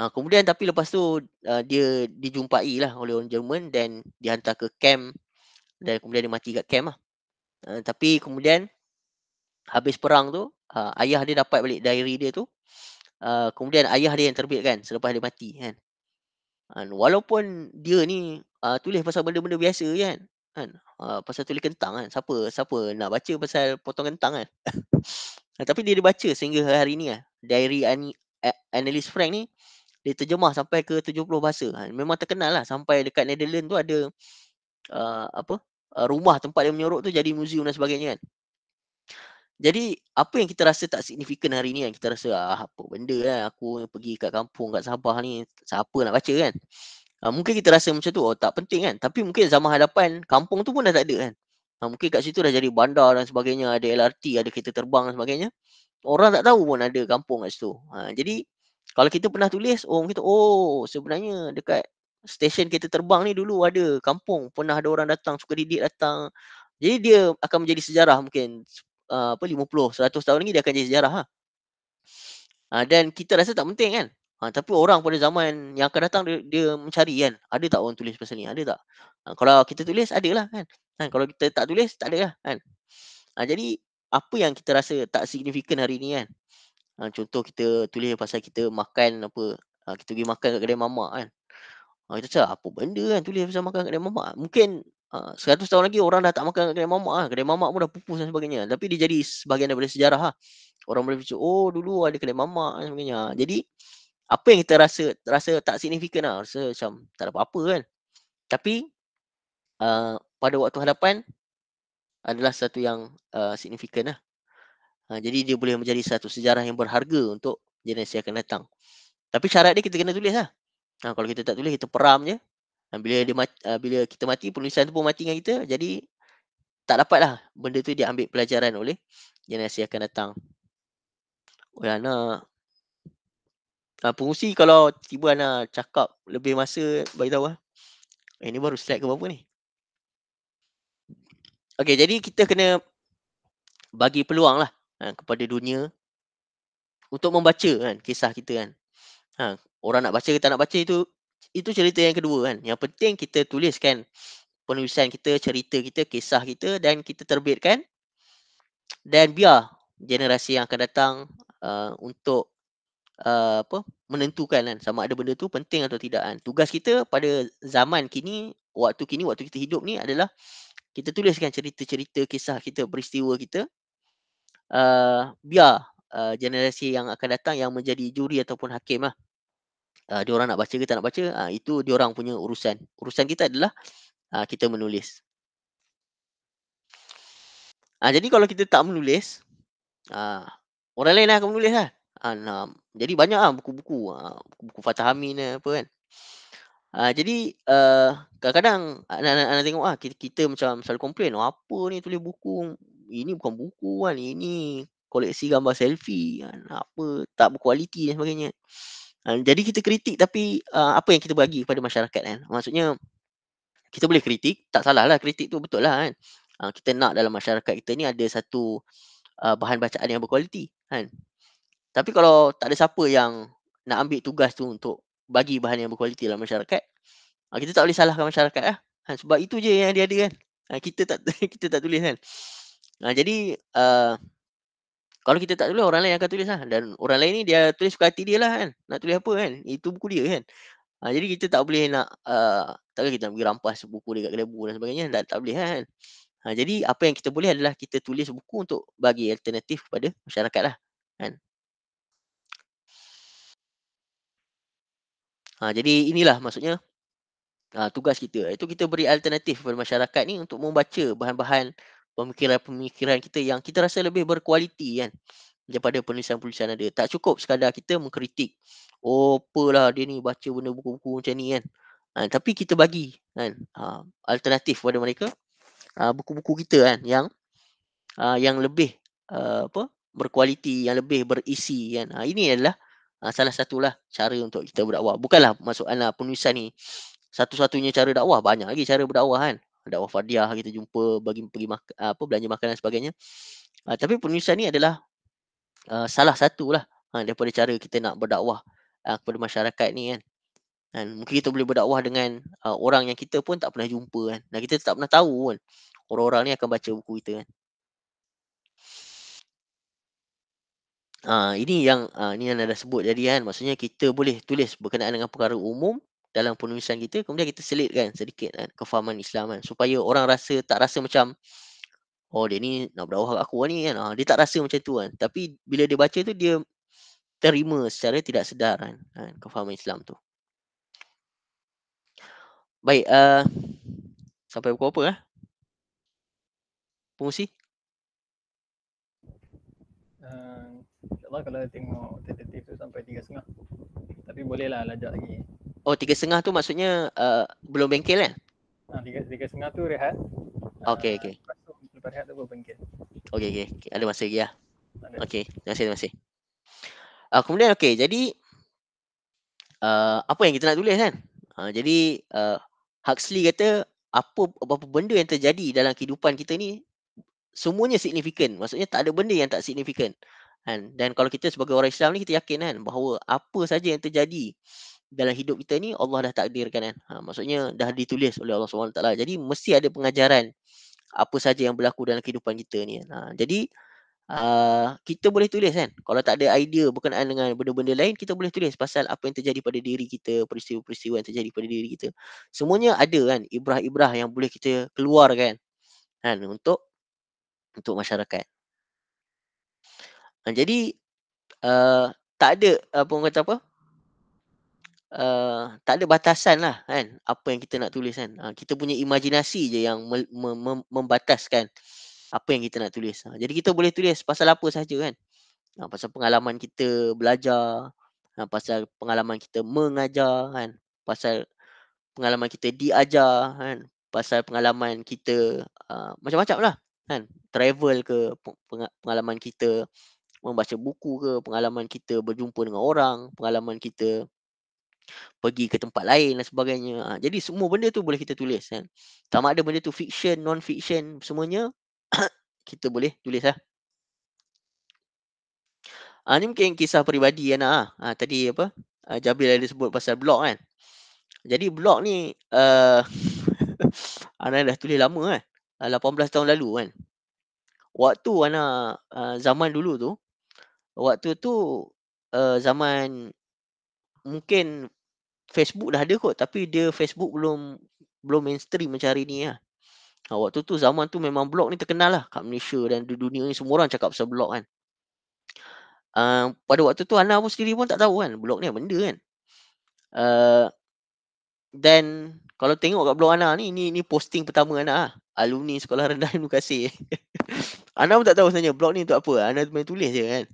Ha, kemudian tapi lepas tu uh, dia dijumpai lah oleh orang Jerman dan dihantar ke camp dan kemudian dia mati kat camp lah. Uh, tapi kemudian habis perang tu uh, ayah dia dapat balik diary dia tu. Uh, kemudian ayah dia yang terbit kan selepas dia mati kan. Uh, walaupun dia ni uh, tulis pasal benda-benda biasa kan kan uh, pasal tulis kentang kan siapa siapa nak baca pasal potong kentang kan nah, tapi dia dibaca sehingga hari ni ah diary an analyst Frank ni dia terjemah sampai ke 70 bahasa kan. memang terkenal lah sampai dekat Netherlands tu ada uh, apa uh, rumah tempat dia menyorok tu jadi museum dan sebagainya kan jadi apa yang kita rasa tak signifikan hari ni kan kita rasa ah, apa benda lah aku pergi kat kampung kat Sabah ni siapa nak baca kan Ha, mungkin kita rasa macam tu, oh tak penting kan. Tapi mungkin zaman hadapan, kampung tu pun dah tak ada kan. Ha, mungkin kat situ dah jadi bandar dan sebagainya. Ada LRT, ada kereta terbang dan sebagainya. Orang tak tahu pun ada kampung kat situ. Ha, jadi, kalau kita pernah tulis, oh kita, oh sebenarnya dekat stesen kereta terbang ni dulu ada kampung. Pernah ada orang datang, suka didik datang. Jadi dia akan menjadi sejarah mungkin apa 50, 100 tahun lagi dia akan jadi sejarah. Ha? Ha, dan kita rasa tak penting kan. Ha, tapi orang pada zaman yang akan datang dia, dia mencari kan. Ada tak orang tulis pasal ni? Ada tak? Ha, kalau kita tulis ada lah kan. Ha, kalau kita tak tulis tak ada lah kan. Ha, jadi apa yang kita rasa tak signifikan hari ni kan. Ha, contoh kita tulis pasal kita makan apa. Ha, kita pergi makan kat kedai mamak kan. Ha, kita cakap apa benda kan tulis pasal makan kat kedai mamak. Mungkin ha, uh, 100 tahun lagi orang dah tak makan kat kedai mamak lah. Kedai mamak pun dah pupus dan sebagainya. Tapi dia jadi sebahagian daripada sejarah lah. Orang boleh fikir, oh dulu ada kedai mamak dan sebagainya. Ha, jadi, apa yang kita rasa rasa tak signifikan lah rasa macam tak ada apa-apa kan tapi uh, pada waktu hadapan adalah satu yang uh, signifikan lah uh, jadi dia boleh menjadi satu sejarah yang berharga untuk generasi yang akan datang tapi syarat dia kita kena tulis lah uh, kalau kita tak tulis kita peram je dan bila dia mati, uh, bila kita mati penulisan tu pun mati dengan kita jadi tak dapat lah benda tu diambil pelajaran oleh generasi yang akan datang Oh, Ana, Ha, ah, pengusi kalau tiba nak cakap lebih masa bagi tahu lah. Eh, ini baru slide ke apa ni? Okay jadi kita kena bagi peluang lah ha, kepada dunia untuk membaca kan kisah kita kan. Ha, orang nak baca ke tak nak baca itu itu cerita yang kedua kan. Yang penting kita tuliskan penulisan kita, cerita kita, kisah kita dan kita terbitkan dan biar generasi yang akan datang uh, untuk uh, apa menentukan kan sama ada benda tu penting atau tidak kan. Tugas kita pada zaman kini, waktu kini, waktu kita hidup ni adalah kita tuliskan cerita-cerita, kisah kita, peristiwa kita. Uh, biar uh, generasi yang akan datang yang menjadi juri ataupun hakim lah. Uh, diorang nak baca ke tak nak baca, uh, itu diorang punya urusan. Urusan kita adalah uh, kita menulis. Uh, jadi kalau kita tak menulis, uh, orang lain lah akan menulis lah an um, jadi banyak ah buku-buku ah, buku-buku Fatah Amin apa kan uh, jadi uh, kadang-kadang anak-anak tengok ah kita, kita macam selalu komplain oh, apa ni tulis buku ini bukan buku kan ini koleksi gambar selfie kan, apa tak berkualiti dan sebagainya ah, jadi kita kritik tapi uh, apa yang kita bagi kepada masyarakat kan maksudnya kita boleh kritik tak salah lah kritik tu betul lah kan uh, kita nak dalam masyarakat kita ni ada satu uh, bahan bacaan yang berkualiti kan tapi kalau tak ada siapa yang nak ambil tugas tu untuk bagi bahan yang berkualiti dalam masyarakat, ah, kita tak boleh salahkan masyarakat lah. sebab itu je yang dia ada kan. Ha, kita tak kita tak tulis kan. Ha, jadi, ah, kalau kita tak tulis, orang lain akan tulis lah. Dan orang lain ni dia tulis suka hati dia lah kan. Nak tulis apa kan. Itu buku dia kan. jadi, kita tak boleh nak, uh, takkan kita nak pergi rampas buku dia kat kedai buku dan sebagainya. Dan tak boleh lah kan. jadi, apa yang kita boleh adalah kita tulis buku untuk bagi alternatif kepada masyarakat lah. Kan? Ha, jadi inilah maksudnya ha, tugas kita. Itu kita beri alternatif kepada masyarakat ni untuk membaca bahan-bahan pemikiran-pemikiran kita yang kita rasa lebih berkualiti kan daripada penulisan-penulisan ada. Tak cukup sekadar kita mengkritik. Oh, apalah dia ni baca benda buku-buku macam ni kan. Ha, tapi kita bagi kan ha, alternatif kepada mereka ha, buku-buku kita kan yang ha, yang lebih ha, apa berkualiti, yang lebih berisi kan. Ha, ini adalah ha, salah satulah cara untuk kita berdakwah. Bukanlah masuk ana penulisan ni satu-satunya cara dakwah. Banyak lagi cara berdakwah kan. Dakwah fardiah kita jumpa bagi pergi mak- apa belanja makanan sebagainya. Ha, tapi penulisan ni adalah uh, salah satulah ha, daripada cara kita nak berdakwah ha, kepada masyarakat ni kan. Dan mungkin kita boleh berdakwah dengan uh, orang yang kita pun tak pernah jumpa kan. Dan kita tak pernah tahu pun orang-orang ni akan baca buku kita kan. Ah, ini yang uh, ini yang anda sebut tadi kan maksudnya kita boleh tulis berkenaan dengan perkara umum dalam penulisan kita kemudian kita selitkan sedikit kan kefahaman Islam kan supaya orang rasa tak rasa macam oh dia ni nak berdakwah kat aku lah ni kan ha, dia tak rasa macam tu kan tapi bila dia baca tu dia terima secara tidak sedar kan, kan kefahaman Islam tu baik uh, sampai pukul apa eh pengusi insyaAllah kalau tengok tentative tu sampai tiga setengah Tapi boleh lah lajak lagi Oh tiga setengah tu maksudnya uh, belum bengkel kan? Ha, tiga, tiga setengah tu rehat Okey ah, okey. okay Lepas rehat tu pun bengkel Okay, okay, ada masa lagi lah ada. Okay, terima kasih, terima kasih uh, Kemudian okay, jadi uh, Apa yang kita nak tulis kan? Uh, jadi uh, Huxley kata apa apa benda yang terjadi dalam kehidupan kita ni semuanya signifikan maksudnya tak ada benda yang tak signifikan uh, Kan? Dan kalau kita sebagai orang Islam ni kita yakin kan bahawa apa saja yang terjadi dalam hidup kita ni Allah dah takdirkan kan. Ha, maksudnya dah ditulis oleh Allah SWT. Jadi mesti ada pengajaran apa saja yang berlaku dalam kehidupan kita ni. Ha, jadi uh, kita boleh tulis kan. Kalau tak ada idea berkenaan dengan benda-benda lain kita boleh tulis pasal apa yang terjadi pada diri kita, peristiwa-peristiwa yang terjadi pada diri kita. Semuanya ada kan ibrah-ibrah yang boleh kita keluarkan kan untuk untuk masyarakat jadi uh, tak ada eh, apa uh, kata apa uh, tak ada batasan lah kan apa yang kita nak tulis kan uh, kita punya imajinasi je yang me- me- mem- membataskan apa yang kita nak tulis uh, jadi kita boleh tulis pasal apa saja kan uh, pasal pengalaman kita belajar uh, pasal pengalaman kita mengajar kan pasal pengalaman kita diajar kan pasal pengalaman kita uh, macam-macam lah kan travel ke pengalaman kita membaca buku ke, pengalaman kita berjumpa dengan orang, pengalaman kita pergi ke tempat lain dan sebagainya. Ha, jadi semua benda tu boleh kita tulis kan. Sama ada benda tu fiction, non-fiction, semuanya kita boleh tulis lah. Ha, ni mungkin kisah peribadi kan ha. ha, Tadi apa, ha, Jabil ada sebut pasal blog kan. Jadi blog ni, uh, Ana dah tulis lama kan. 18 ah, tahun lalu kan. Waktu Ana uh, zaman dulu tu, waktu tu uh, zaman mungkin Facebook dah ada kot tapi dia Facebook belum belum mainstream macam hari ni lah. Ha, waktu tu zaman tu memang blog ni terkenal lah kat Malaysia dan di dunia ni semua orang cakap pasal blog kan. Uh, pada waktu tu Ana pun sendiri pun tak tahu kan blog ni benda kan. Dan eh, uh, kalau tengok kat blog Ana ni, ni, ni posting pertama Ana lah. Alumni Sekolah Rendah Terima Kasih. Ana pun tak tahu sebenarnya blog ni untuk apa. Ana main tulis je kan.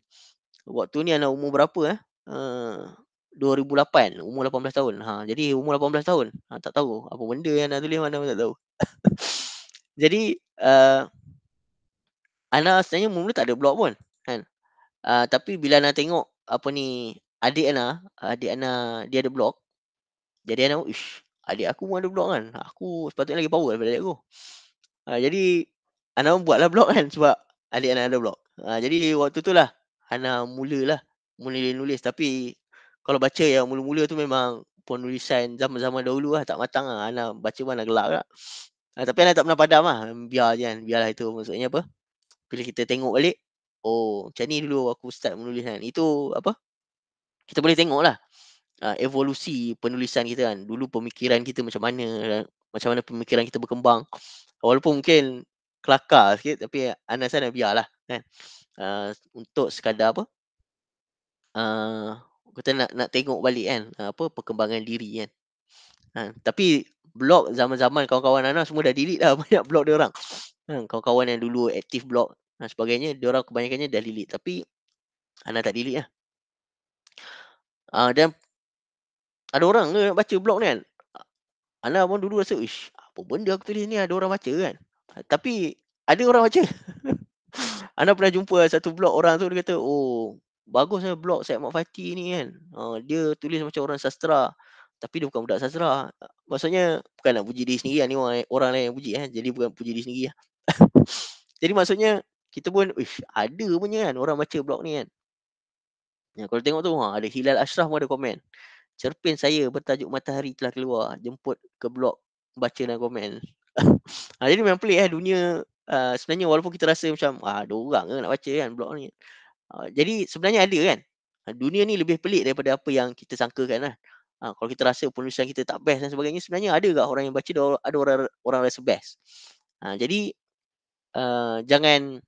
Waktu ni anak umur berapa eh? Uh, eh, 2008, umur 18 tahun. Ha, jadi umur 18 tahun. Ha, tak tahu apa benda yang anak tulis mana pun tak tahu. jadi uh, anak sebenarnya mula tak ada blog pun. Kan? Uh, tapi bila anak tengok apa ni adik anak, adik anak dia ada blog. Jadi anak, ish, adik aku pun ada blog kan. Aku sepatutnya lagi power daripada adik aku. Uh, jadi anak pun buatlah blog kan sebab adik anak ada blog. Uh, jadi waktu tu lah Ana lah, mula nulis tapi kalau baca yang mula-mula tu memang penulisan zaman-zaman dahulu lah tak matang lah. Ana baca mana gelap lah. Ha, tapi Ana tak pernah padam lah. Biar je kan. Biarlah itu maksudnya apa. Bila kita tengok balik. Oh macam ni dulu aku start menulis kan. Itu apa. Kita boleh tengok lah. Ha, evolusi penulisan kita kan. Dulu pemikiran kita macam mana. Dan macam mana pemikiran kita berkembang. Walaupun mungkin kelakar sikit. Tapi Ana sana biarlah kan uh, untuk sekadar apa uh, eh, kita nak nak tengok balik kan uh, apa perkembangan diri kan uh, tapi blog zaman-zaman kawan-kawan anak semua dah delete dah banyak blog dia orang uh, kawan-kawan yang dulu aktif blog dan ha, uh, sebagainya dia orang kebanyakannya dah delete tapi anak tak delete lah uh, dan ada orang ke nak baca blog ni kan Ana pun dulu rasa ish apa benda aku tulis ni ada orang baca kan tapi ada orang baca Anda pernah jumpa satu blog orang tu dia kata, "Oh, bagus eh blog Syed Mat Fati ni kan. Uh, dia tulis macam orang sastra." Tapi dia bukan budak sastra. Maksudnya bukan nak puji diri sendiri lah, ni orang lain yang puji eh. Jadi bukan puji diri sendiri lah. Jadi maksudnya kita pun ada punya kan orang baca blog ni kan. Ya, kalau tengok tu ha, ada Hilal Ashraf pun ada komen. cerpin saya bertajuk Matahari telah keluar. Jemput ke blog baca dan komen. ha, jadi memang pelik eh dunia Eh, sebenarnya walaupun kita rasa macam ah ada orang ke nak baca kan blog ni. Uh, jadi sebenarnya ada kan. Ah, dunia ni lebih pelik daripada apa yang kita sangkakan lah. Ha, kalau kita rasa penulisan kita tak best dan sebagainya, sebenarnya ada ke orang yang baca, ada orang orang rasa best. Ha, jadi, uh, jangan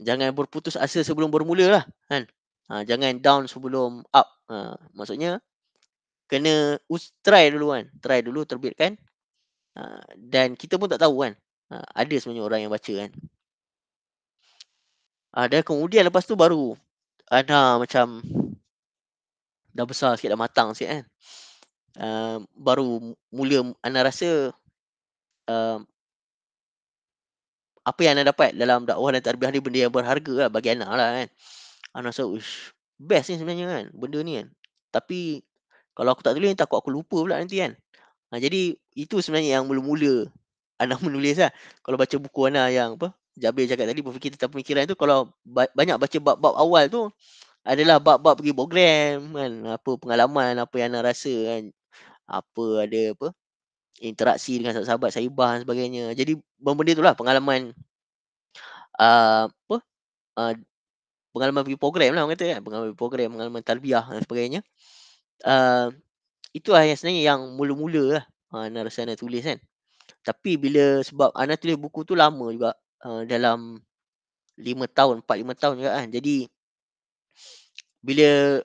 jangan berputus asa sebelum bermula lah. Kan? Ha, jangan down sebelum up. Ha, maksudnya, kena us- try dulu kan. Try dulu, terbitkan. Ha, dan kita pun tak tahu kan. Ha, ada sebenarnya orang yang baca kan. Ha, dan kemudian lepas tu baru ada macam dah besar sikit, dah matang sikit kan. Uh, baru mula Anda rasa uh, apa yang anda dapat dalam dakwah dan tarbiyah ni benda yang berharga lah bagi ana lah kan. Anda rasa, ush, best ni sebenarnya kan benda ni kan. Tapi kalau aku tak tulis takut aku lupa pula nanti kan. Ha, jadi itu sebenarnya yang mula-mula Ana menulis lah. Kalau baca buku Ana yang apa Jabir cakap tadi berfikir tentang pemikiran tu kalau ba- banyak baca bab-bab awal tu adalah bab-bab pergi program kan apa pengalaman apa yang Ana rasa kan apa ada apa interaksi dengan sahabat-sahabat saibah dan sebagainya. Jadi benda itulah pengalaman uh, apa uh, pengalaman pergi program lah orang kata kan pengalaman program pengalaman talbiah dan sebagainya. Uh, itulah yang sebenarnya yang mula-mula lah Ana rasa Ana tulis kan. Tapi bila sebab Ana tulis buku tu lama juga uh, Dalam 5 tahun, 4-5 tahun juga kan Jadi Bila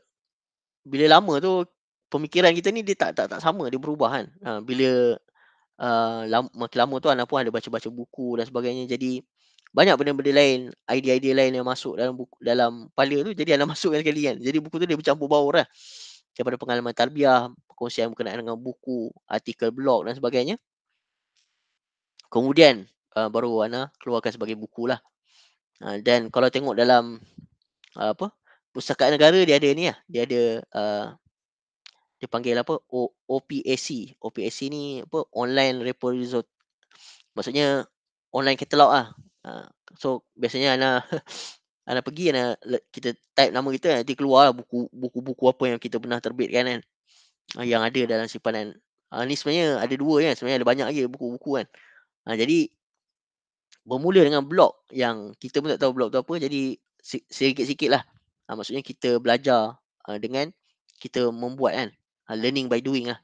Bila lama tu Pemikiran kita ni dia tak tak tak sama Dia berubah kan uh, Bila uh, eh, lama, Makin lama tu Ana pun ada baca-baca buku dan sebagainya Jadi banyak benda-benda lain, idea-idea lain yang masuk dalam buku, dalam pala tu. Jadi, anda masukkan sekali kan. Jadi, buku tu dia bercampur baur lah. Daripada pengalaman tarbiah, perkongsian berkenaan dengan buku, artikel blog dan sebagainya. Kemudian uh, baru Ana keluarkan sebagai buku lah. Uh, dan kalau tengok dalam uh, apa pusaka negara dia ada ni lah. Dia ada uh, dia panggil apa o- OPAC. OPAC ni apa online repository. Maksudnya online catalog ah. Uh, so biasanya Ana Ana pergi Ana kita type nama kita nanti keluar lah buku buku-buku apa yang kita pernah terbitkan kan. Uh, yang ada dalam simpanan Uh, ni sebenarnya ada dua kan sebenarnya ada banyak lagi buku-buku kan Ha, jadi bermula dengan blog yang kita pun tak tahu blog tu apa. Jadi sedikit-sikit lah. Ha, maksudnya kita belajar ha, dengan kita membuat kan. Ha, learning by doing lah.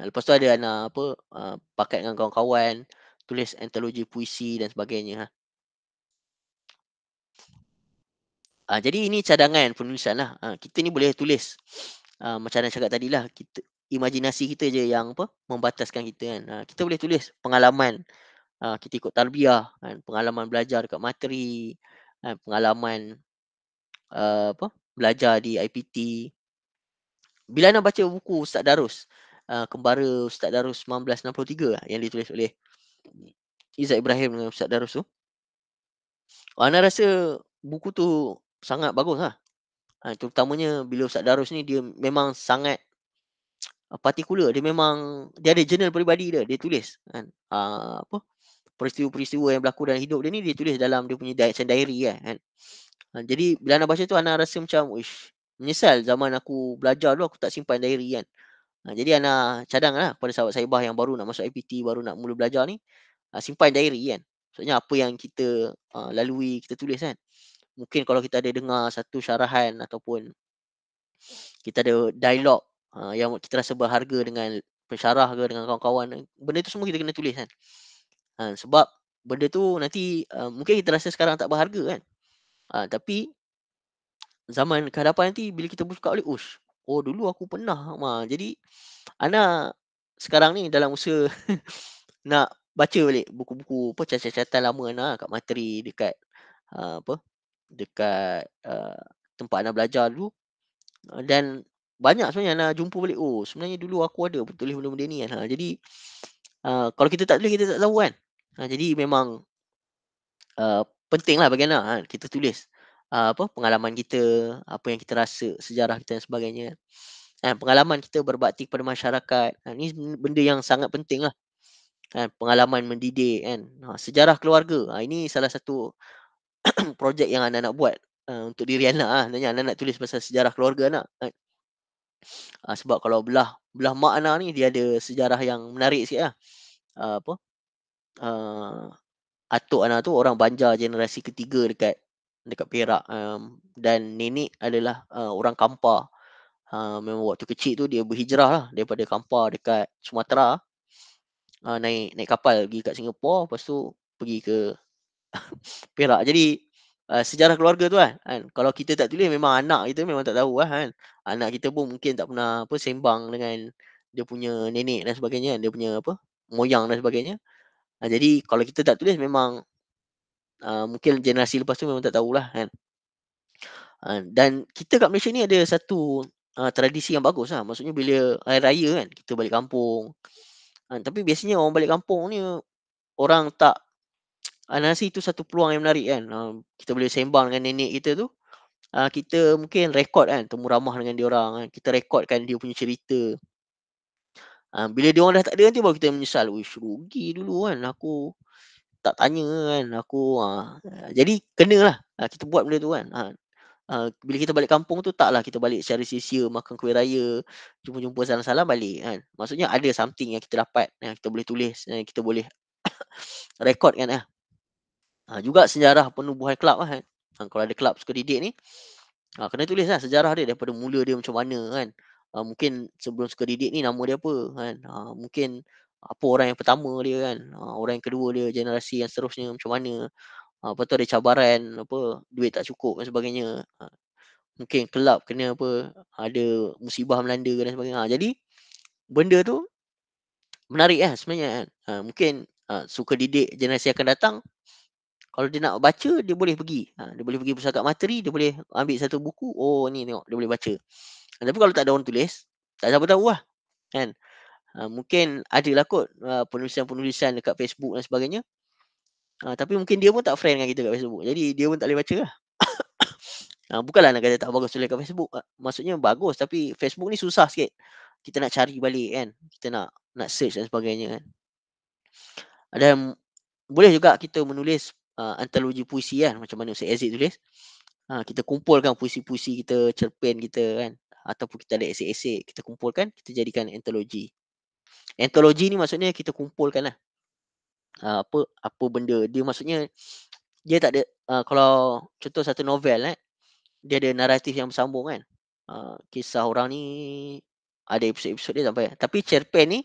Ha, lepas tu ada anak apa ha, pakai dengan kawan-kawan. Tulis antologi puisi dan sebagainya. Ha. Ha, jadi ini cadangan penulisan lah. Ha, kita ni boleh tulis. Uh, macam yang cakap tadi lah kita imajinasi kita je yang apa membataskan kita kan. Uh, kita boleh tulis pengalaman uh, kita ikut tarbiyah kan, pengalaman belajar dekat materi, kan, pengalaman uh, apa belajar di IPT. Bila nak baca buku Ustaz Darus, uh, kembara Ustaz Darus 1963 lah yang ditulis oleh Izzat Ibrahim dengan Ustaz Darus tu. Ana rasa buku tu sangat bagus lah. Ha, terutamanya bila Ustaz Darus ni dia memang sangat Ah, particular dia memang dia ada jurnal peribadi dia dia tulis kan uh, apa peristiwa-peristiwa yang berlaku dalam hidup dia ni dia tulis dalam dia punya diary kan, kan? jadi bila anak baca tu anak rasa macam wish menyesal zaman aku belajar dulu aku tak simpan diary kan jadi anak cadang pada sahabat saibah yang baru nak masuk IPT baru nak mula belajar ni simpan diary kan maksudnya apa yang kita uh, lalui kita tulis kan mungkin kalau kita ada dengar satu syarahan ataupun kita ada dialog Ah, yang kita rasa berharga dengan pensyarah ke dengan kawan-kawan eh, benda tu semua kita kena tulis kan ha, sebab benda tu nanti uh, mungkin kita rasa sekarang tak berharga kan ha, tapi zaman ke hadapan nanti bila kita buka balik us oh dulu aku pernah ma. jadi ana sekarang ni dalam usaha nak baca balik buku-buku apa catatan-catatan lama ana kat materi dekat uh, apa dekat uh, tempat ana belajar dulu dan banyak sebenarnya nak jumpa balik oh sebenarnya dulu aku ada tulis benda-benda ni kan ha, jadi uh, kalau kita tak tulis kita tak tahu kan ha, jadi memang uh, penting lah bagaimana ha, kita tulis uh, apa pengalaman kita apa yang kita rasa sejarah kita dan sebagainya ha, pengalaman kita berbakti kepada masyarakat ha, ni benda yang sangat penting lah ha, pengalaman mendidik kan ha, sejarah keluarga ha, ini salah satu projek yang anak anak buat Uh, untuk diri anak ah, nanya anak nak tulis pasal sejarah keluarga anak. Uh, Uh, sebab kalau belah belah makna ni dia ada sejarah yang menarik sikit lah. Uh, apa? Uh, Atuk Ana tu orang Banjar generasi ketiga dekat dekat Perak um, dan nenek adalah uh, orang Kampar. Uh, memang waktu kecil tu dia berhijrah lah daripada Kampar dekat Sumatera uh, naik naik kapal pergi kat Singapura lepas tu pergi ke Perak. Jadi uh, sejarah keluarga tu kan, kan kalau kita tak tulis memang anak kita memang tak tahu lah kan anak kita pun mungkin tak pernah apa sembang dengan dia punya nenek dan sebagainya kan, dia punya apa moyang dan sebagainya ha, jadi kalau kita tak tulis memang uh, mungkin generasi lepas tu memang tak tahulah kan uh, dan kita kat Malaysia ni ada satu uh, tradisi yang bagus lah. maksudnya bila air raya kan kita balik kampung uh, tapi biasanya orang balik kampung ni orang tak Anasi itu satu peluang yang menarik kan. Kita boleh sembang dengan nenek kita tu uh, kita mungkin rekod kan temu ramah dengan dia orang kan. kita rekodkan dia punya cerita uh, bila dia orang dah tak ada nanti baru kita menyesal wish rugi dulu kan aku tak tanya kan aku uh, jadi kenalah uh, kita buat benda tu kan uh, Uh, bila kita balik kampung tu taklah kita balik secara sia-sia makan kuih raya jumpa-jumpa salam-salam balik kan maksudnya ada something yang kita dapat yang kita boleh tulis yang kita boleh rekod kan eh uh, juga sejarah penubuhan kelab lah kan Ha, kalau ada kelab suka didik ni, ha, kena tulis lah sejarah dia daripada mula dia macam mana kan. Ha, mungkin sebelum suka didik ni nama dia apa kan. Ha, mungkin apa orang yang pertama dia kan. Ha, orang yang kedua dia, generasi yang seterusnya macam mana. Ha, lepas tu ada cabaran, apa, duit tak cukup dan sebagainya. Ha, mungkin kelab kena apa, ada musibah melanda dan sebagainya. Ha, jadi, benda tu menarik lah sebenarnya kan. Ha, mungkin ha, suka didik generasi akan datang, kalau dia nak baca dia boleh pergi ha, dia boleh pergi pusat materi dia boleh ambil satu buku oh ni tengok dia boleh baca ha, tapi kalau tak ada orang tulis tak siapa tahu lah kan ha, mungkin ada lah kot uh, penulisan-penulisan dekat Facebook dan sebagainya ha, tapi mungkin dia pun tak friend dengan kita dekat Facebook jadi dia pun tak boleh baca lah ha, bukanlah nak kata tak bagus tulis dekat Facebook ha, maksudnya bagus tapi Facebook ni susah sikit kita nak cari balik kan kita nak nak search dan sebagainya kan dan boleh juga kita menulis uh, antologi puisi kan macam mana Ustaz Aziz tulis. Uh, kita kumpulkan puisi-puisi kita, cerpen kita kan ataupun kita ada esei-esei kita kumpulkan, kita jadikan antologi. Antologi ni maksudnya kita kumpulkanlah. Uh, apa apa benda dia maksudnya dia tak ada uh, kalau contoh satu novel eh dia ada naratif yang bersambung kan. Uh, kisah orang ni ada episod-episod dia sampai tapi cerpen ni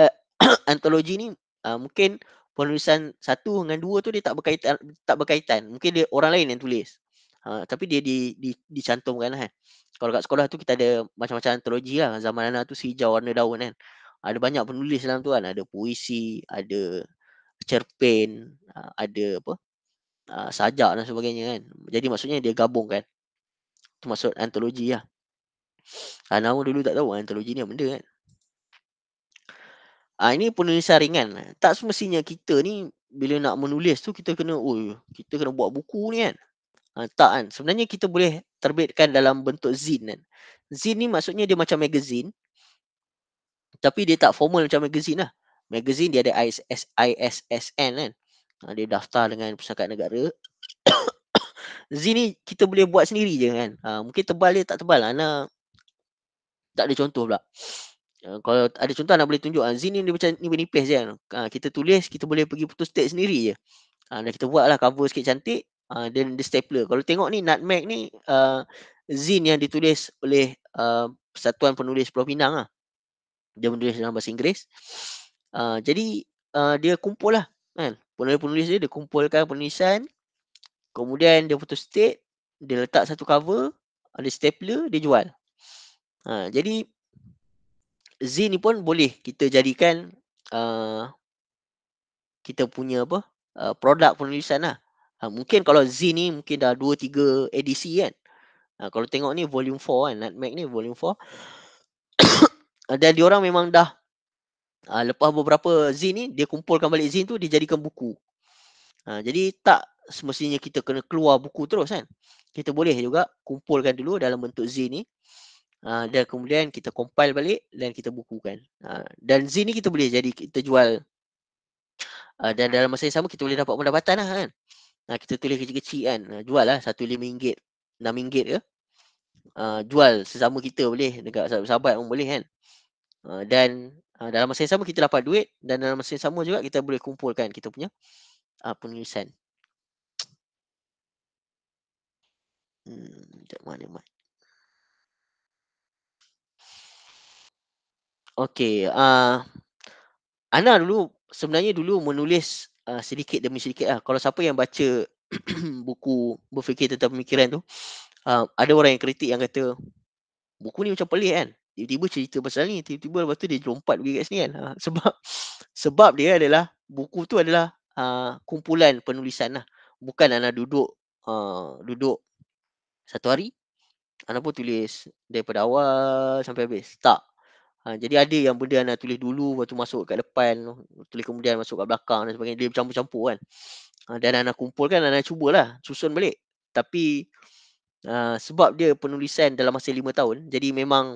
uh, antologi ni uh, mungkin penulisan satu dengan dua tu dia tak berkaitan tak berkaitan mungkin dia orang lain yang tulis ha, tapi dia di, di, dicantumkan lah kan kalau kat sekolah tu kita ada macam-macam antologi lah zaman Nana tu si hijau warna daun kan ada banyak penulis dalam tu kan ada puisi ada cerpen ha, ada apa ha, sajak dan sebagainya kan jadi maksudnya dia gabung kan tu maksud antologi lah Ha, nama dulu tak tahu antologi ni apa benda kan. Ah ini penulisan ringan. Tak semestinya kita ni bila nak menulis tu kita kena oi, kita kena buat buku ni kan. Ha, tak kan. Sebenarnya kita boleh terbitkan dalam bentuk zin kan. Zin ni maksudnya dia macam magazine. Tapi dia tak formal macam magazine lah. Magazine dia ada ISSN kan. Ha, dia daftar dengan pusat negara. zin ni kita boleh buat sendiri je kan. Ha, mungkin tebal dia tak tebal lah. Nah, tak ada contoh pula. Eh, kalau ada contoh nak boleh tunjuk ha, zin ni dia macam ni nipis je kan ha, kita tulis kita boleh pergi putus state sendiri je ha, dan kita buatlah cover sikit cantik dan ha, dia stapler kalau tengok ni nutmeg ni uh, zin yang ditulis oleh uh, persatuan penulis Pulau Pinang lah. dia menulis dalam bahasa Inggeris uh, jadi uh, dia kumpul lah kan penulis-penulis dia dia kumpulkan penulisan kemudian dia putus state dia letak satu cover ada stapler dia jual ha, jadi Z ni pun boleh kita jadikan uh, kita punya apa uh, produk penulisan lah. Uh, mungkin kalau Z ni mungkin dah 2-3 edisi kan. Uh, kalau tengok ni volume 4 kan. Nutmeg ni volume 4. uh, dan diorang memang dah uh, lepas beberapa Z ni dia kumpulkan balik Z tu dia jadikan buku. Uh, jadi tak semestinya kita kena keluar buku terus kan. Kita boleh juga kumpulkan dulu dalam bentuk Z ni. Uh, dan kemudian kita compile balik dan kita bukukan. Uh, dan Z ni kita boleh jadi kita jual. Uh, dan dalam masa yang sama kita boleh dapat pendapatan lah kan. Uh, kita tulis kecil-kecil kan. Uh, jual lah RM1.5, enam ringgit ke. Uh, jual sesama kita boleh dekat sahabat-sahabat pun boleh kan. Uh, dan uh, dalam masa yang sama kita dapat duit. Dan dalam masa yang sama juga kita boleh kumpulkan kita punya uh, penulisan. Hmm, sekejap mana, mana. Okey, uh, ah, Ana dulu sebenarnya dulu menulis uh, sedikit demi sedikit lah. Kalau siapa yang baca buku berfikir tentang pemikiran tu, uh, ada orang yang kritik yang kata buku ni macam pelik kan. Tiba-tiba cerita pasal ni, tiba-tiba lepas tu dia lompat pergi kat sini kan. Uh, sebab sebab dia adalah buku tu adalah uh, kumpulan penulisan lah. Bukan Ana duduk uh, duduk satu hari, Ana pun tulis daripada awal sampai habis. Tak. Ha, jadi ada yang benda anak tulis dulu, waktu masuk kat depan, tulis kemudian masuk kat belakang dan sebagainya. Dia bercampur-campur kan. Ha, dan anak kumpul kan, anak cubalah, susun balik. Tapi uh, sebab dia penulisan dalam masa lima tahun, jadi memang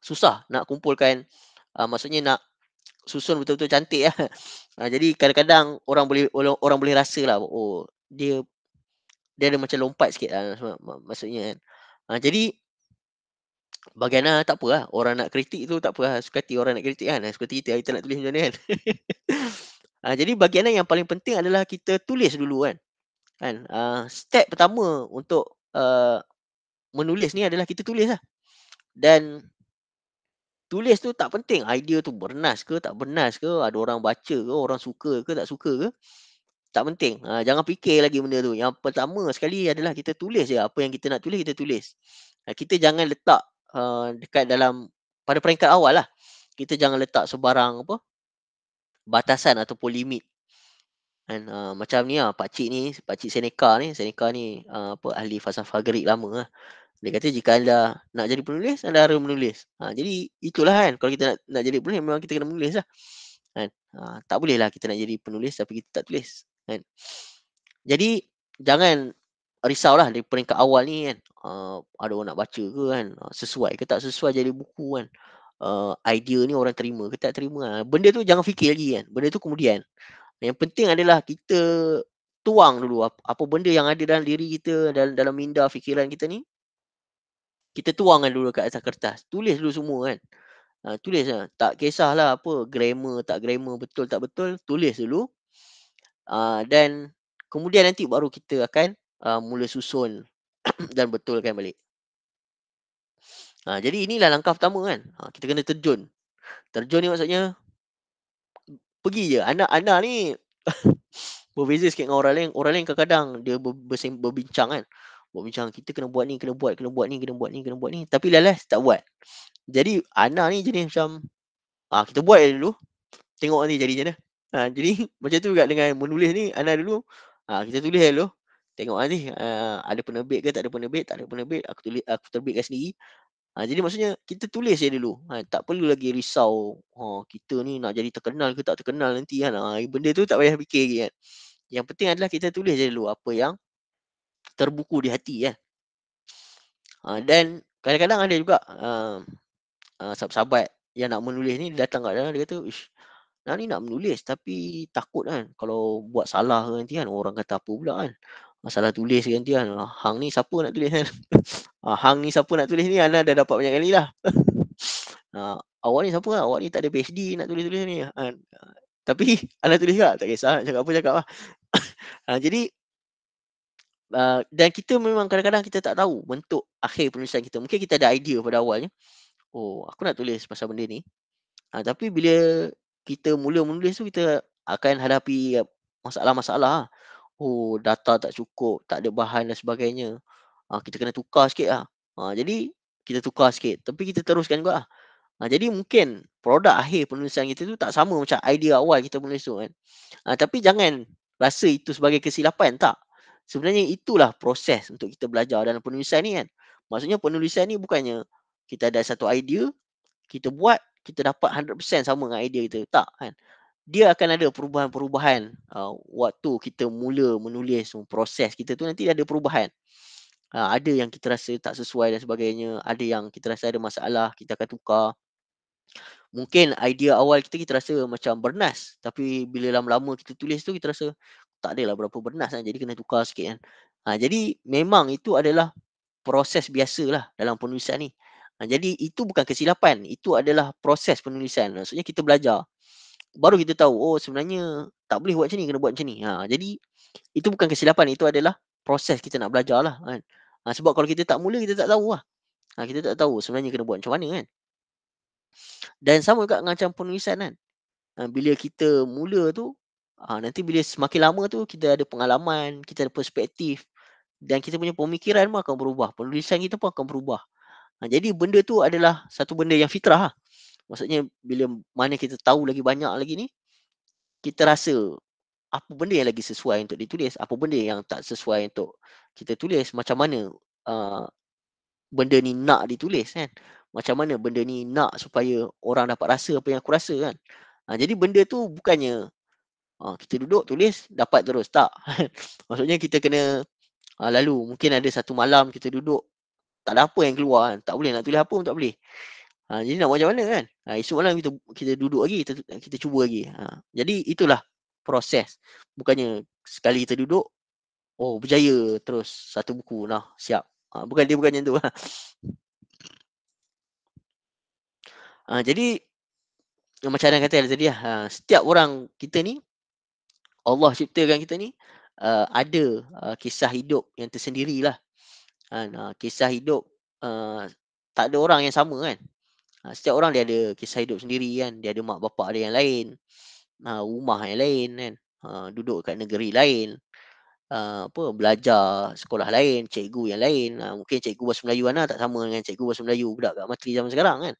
susah nak kumpulkan, uh, maksudnya nak susun betul-betul cantik ya. Ha, jadi kadang-kadang orang boleh orang, orang boleh rasa lah, oh dia dia ada macam lompat sikit lah maksudnya kan. Ha, jadi Bagaimana ah, tak apa lah. Orang nak kritik tu tak apa lah. Suka hati orang nak kritik kan. Suka hati kita, kita nak tulis macam ni kan. ha, jadi bagaimana ah, yang paling penting adalah kita tulis dulu kan. kan? Ha, step pertama untuk uh, menulis ni adalah kita tulis lah. Dan tulis tu tak penting. Idea tu bernas ke tak bernas ke. Ada orang baca ke. Orang suka ke tak suka ke. Tak penting. Ha, jangan fikir lagi benda tu. Yang pertama sekali adalah kita tulis je. Apa yang kita nak tulis, kita tulis. kita jangan letak uh, dekat dalam pada peringkat awal lah kita jangan letak sebarang apa batasan ataupun limit dan uh, eh, macam ni ah pak cik ni pak cik Seneca ni Seneca ni uh, apa ahli falsafah Greek lama lah. dia kata jika anda nak jadi penulis anda harus menulis ha, jadi itulah kan kalau kita nak nak jadi penulis memang kita kena menulis lah kan ha, tak boleh lah kita nak jadi penulis tapi kita tak tulis kan jadi jangan Risau lah di peringkat awal ni kan uh, ada orang nak baca ke kan ah, sesuai ke tak sesuai jadi buku kan uh, idea ni orang terima ke tak terima kan? benda tu jangan fikir lagi kan benda tu kemudian yang penting adalah kita tuang dulu apa, apa benda yang ada dalam diri kita dalam dalam minda fikiran kita ni kita tuangkan dulu kat atas kertas tulis dulu semua kan uh, tulis lah. tak kisahlah apa grammar tak grammar betul tak betul tulis dulu dan uh, kemudian nanti baru kita akan uh, mula susun dan betulkan balik. Ha, jadi inilah langkah pertama kan. Ha, kita kena terjun. Terjun ni maksudnya pergi je. Anak-anak ni berbeza sikit dengan orang lain. Orang lain kadang-kadang dia ber, bersim, berbincang kan. Berbincang kita kena buat ni, kena buat, kena buat ni, kena buat ni, kena buat ni. Tapi lalas tak buat. Jadi anak ni jenis macam ha, kita buat je dulu. Tengok nanti jadi macam mana. Ha, jadi macam tu juga dengan menulis ni anak dulu ha, kita tulis dulu. Ya, tengok lah ni uh, ada penerbit ke tak ada penerbit tak ada penerbit aku tulis aku terbitkan sendiri ha, jadi maksudnya kita tulis je dulu ha, tak perlu lagi risau ha, kita ni nak jadi terkenal ke tak terkenal nanti kan ha, benda tu tak payah fikir kan yang penting adalah kita tulis je dulu apa yang terbuku di hati ya ha, dan kadang-kadang ada juga uh, ehm, uh, eh, sahabat yang nak menulis ni datang kat dalam dia kata ish Nah, ni nak menulis tapi takut kan kalau buat salah ke nanti kan orang kata apa pula kan. Masalah tulis ganti kan. Hang ni siapa nak tulis kan? Ah, hang ni siapa nak tulis ni? Ana dah dapat banyak kali lah. Ah, awak ni siapa? Awak ni tak ada PhD nak tulis-tulis ni. Tapi Ana tulis juga. Tak kisah. Cakap apa cakap lah. Jadi dan kita memang kadang-kadang kita tak tahu bentuk akhir penulisan kita. Mungkin kita ada idea pada awalnya. Oh, aku nak tulis pasal benda ni. Ha, tapi bila kita mula menulis tu kita akan hadapi masalah-masalah. Ha oh data tak cukup, tak ada bahan dan sebagainya. Ah kita kena tukar sikit lah. Ah jadi kita tukar sikit tapi kita teruskan juga lah. Ah jadi mungkin produk akhir penulisan kita tu tak sama macam idea awal kita menulis tu kan. Ah tapi jangan rasa itu sebagai kesilapan tak. Sebenarnya itulah proses untuk kita belajar dalam penulisan ni kan. Maksudnya penulisan ni bukannya kita ada satu idea, kita buat, kita dapat 100% sama dengan idea kita. Tak kan dia akan ada perubahan-perubahan uh, waktu kita mula menulis proses kita tu nanti ada perubahan. Uh, ada yang kita rasa tak sesuai dan sebagainya, ada yang kita rasa ada masalah, kita akan tukar. Mungkin idea awal kita kita rasa macam bernas tapi bila lama-lama kita tulis tu kita rasa tak ada lah berapa bernas kan jadi kena tukar sikit kan. Ha, jadi memang itu adalah proses biasa lah dalam penulisan ni. Ha, jadi itu bukan kesilapan, itu adalah proses penulisan. Maksudnya kita belajar baru kita tahu oh sebenarnya tak boleh buat macam ni kena buat macam ni ha jadi itu bukan kesilapan itu adalah proses kita nak belajar lah kan ha, sebab kalau kita tak mula kita tak tahu lah ha, kita tak tahu sebenarnya kena buat macam mana kan dan sama juga dengan macam penulisan kan ha, bila kita mula tu ha, nanti bila semakin lama tu kita ada pengalaman kita ada perspektif dan kita punya pemikiran pun akan berubah penulisan kita pun akan berubah ha, jadi benda tu adalah satu benda yang fitrah Ha. Maksudnya bila mana kita tahu lagi banyak lagi ni kita rasa apa benda yang lagi sesuai untuk ditulis, apa benda yang tak sesuai untuk kita tulis, macam mana uh, benda ni nak ditulis kan. Macam mana benda ni nak supaya orang dapat rasa apa yang aku rasa kan. Ha, jadi benda tu bukannya ha, kita duduk tulis dapat terus tak. Maksudnya kita kena ha, lalu mungkin ada satu malam kita duduk tak ada apa yang keluar kan. Tak boleh nak tulis apa pun tak boleh. Ha, jadi nak buat macam mana kan? Ha, esok malam kita, kita duduk lagi, kita, kita cuba lagi. Ha, jadi itulah proses. Bukannya sekali kita duduk, oh berjaya terus satu buku. Nah, siap. Ha, bukan dia bukan macam tu. Ha. Ha, jadi, macam yang kata tadi, lah, ha, setiap orang kita ni, Allah ciptakan kita ni, uh, ada uh, kisah hidup yang tersendirilah. Ha, kisah hidup uh, tak ada orang yang sama kan. Ah, setiap orang dia ada kisah hidup sendiri kan. Dia ada mak bapak dia yang lain. Ah, rumah yang lain kan. Ah, duduk kat negeri lain. apa Belajar sekolah lain. Cikgu yang lain. Mungkin cikgu bahasa Melayu kan tak sama dengan cikgu bahasa Melayu budak kat materi zaman sekarang kan.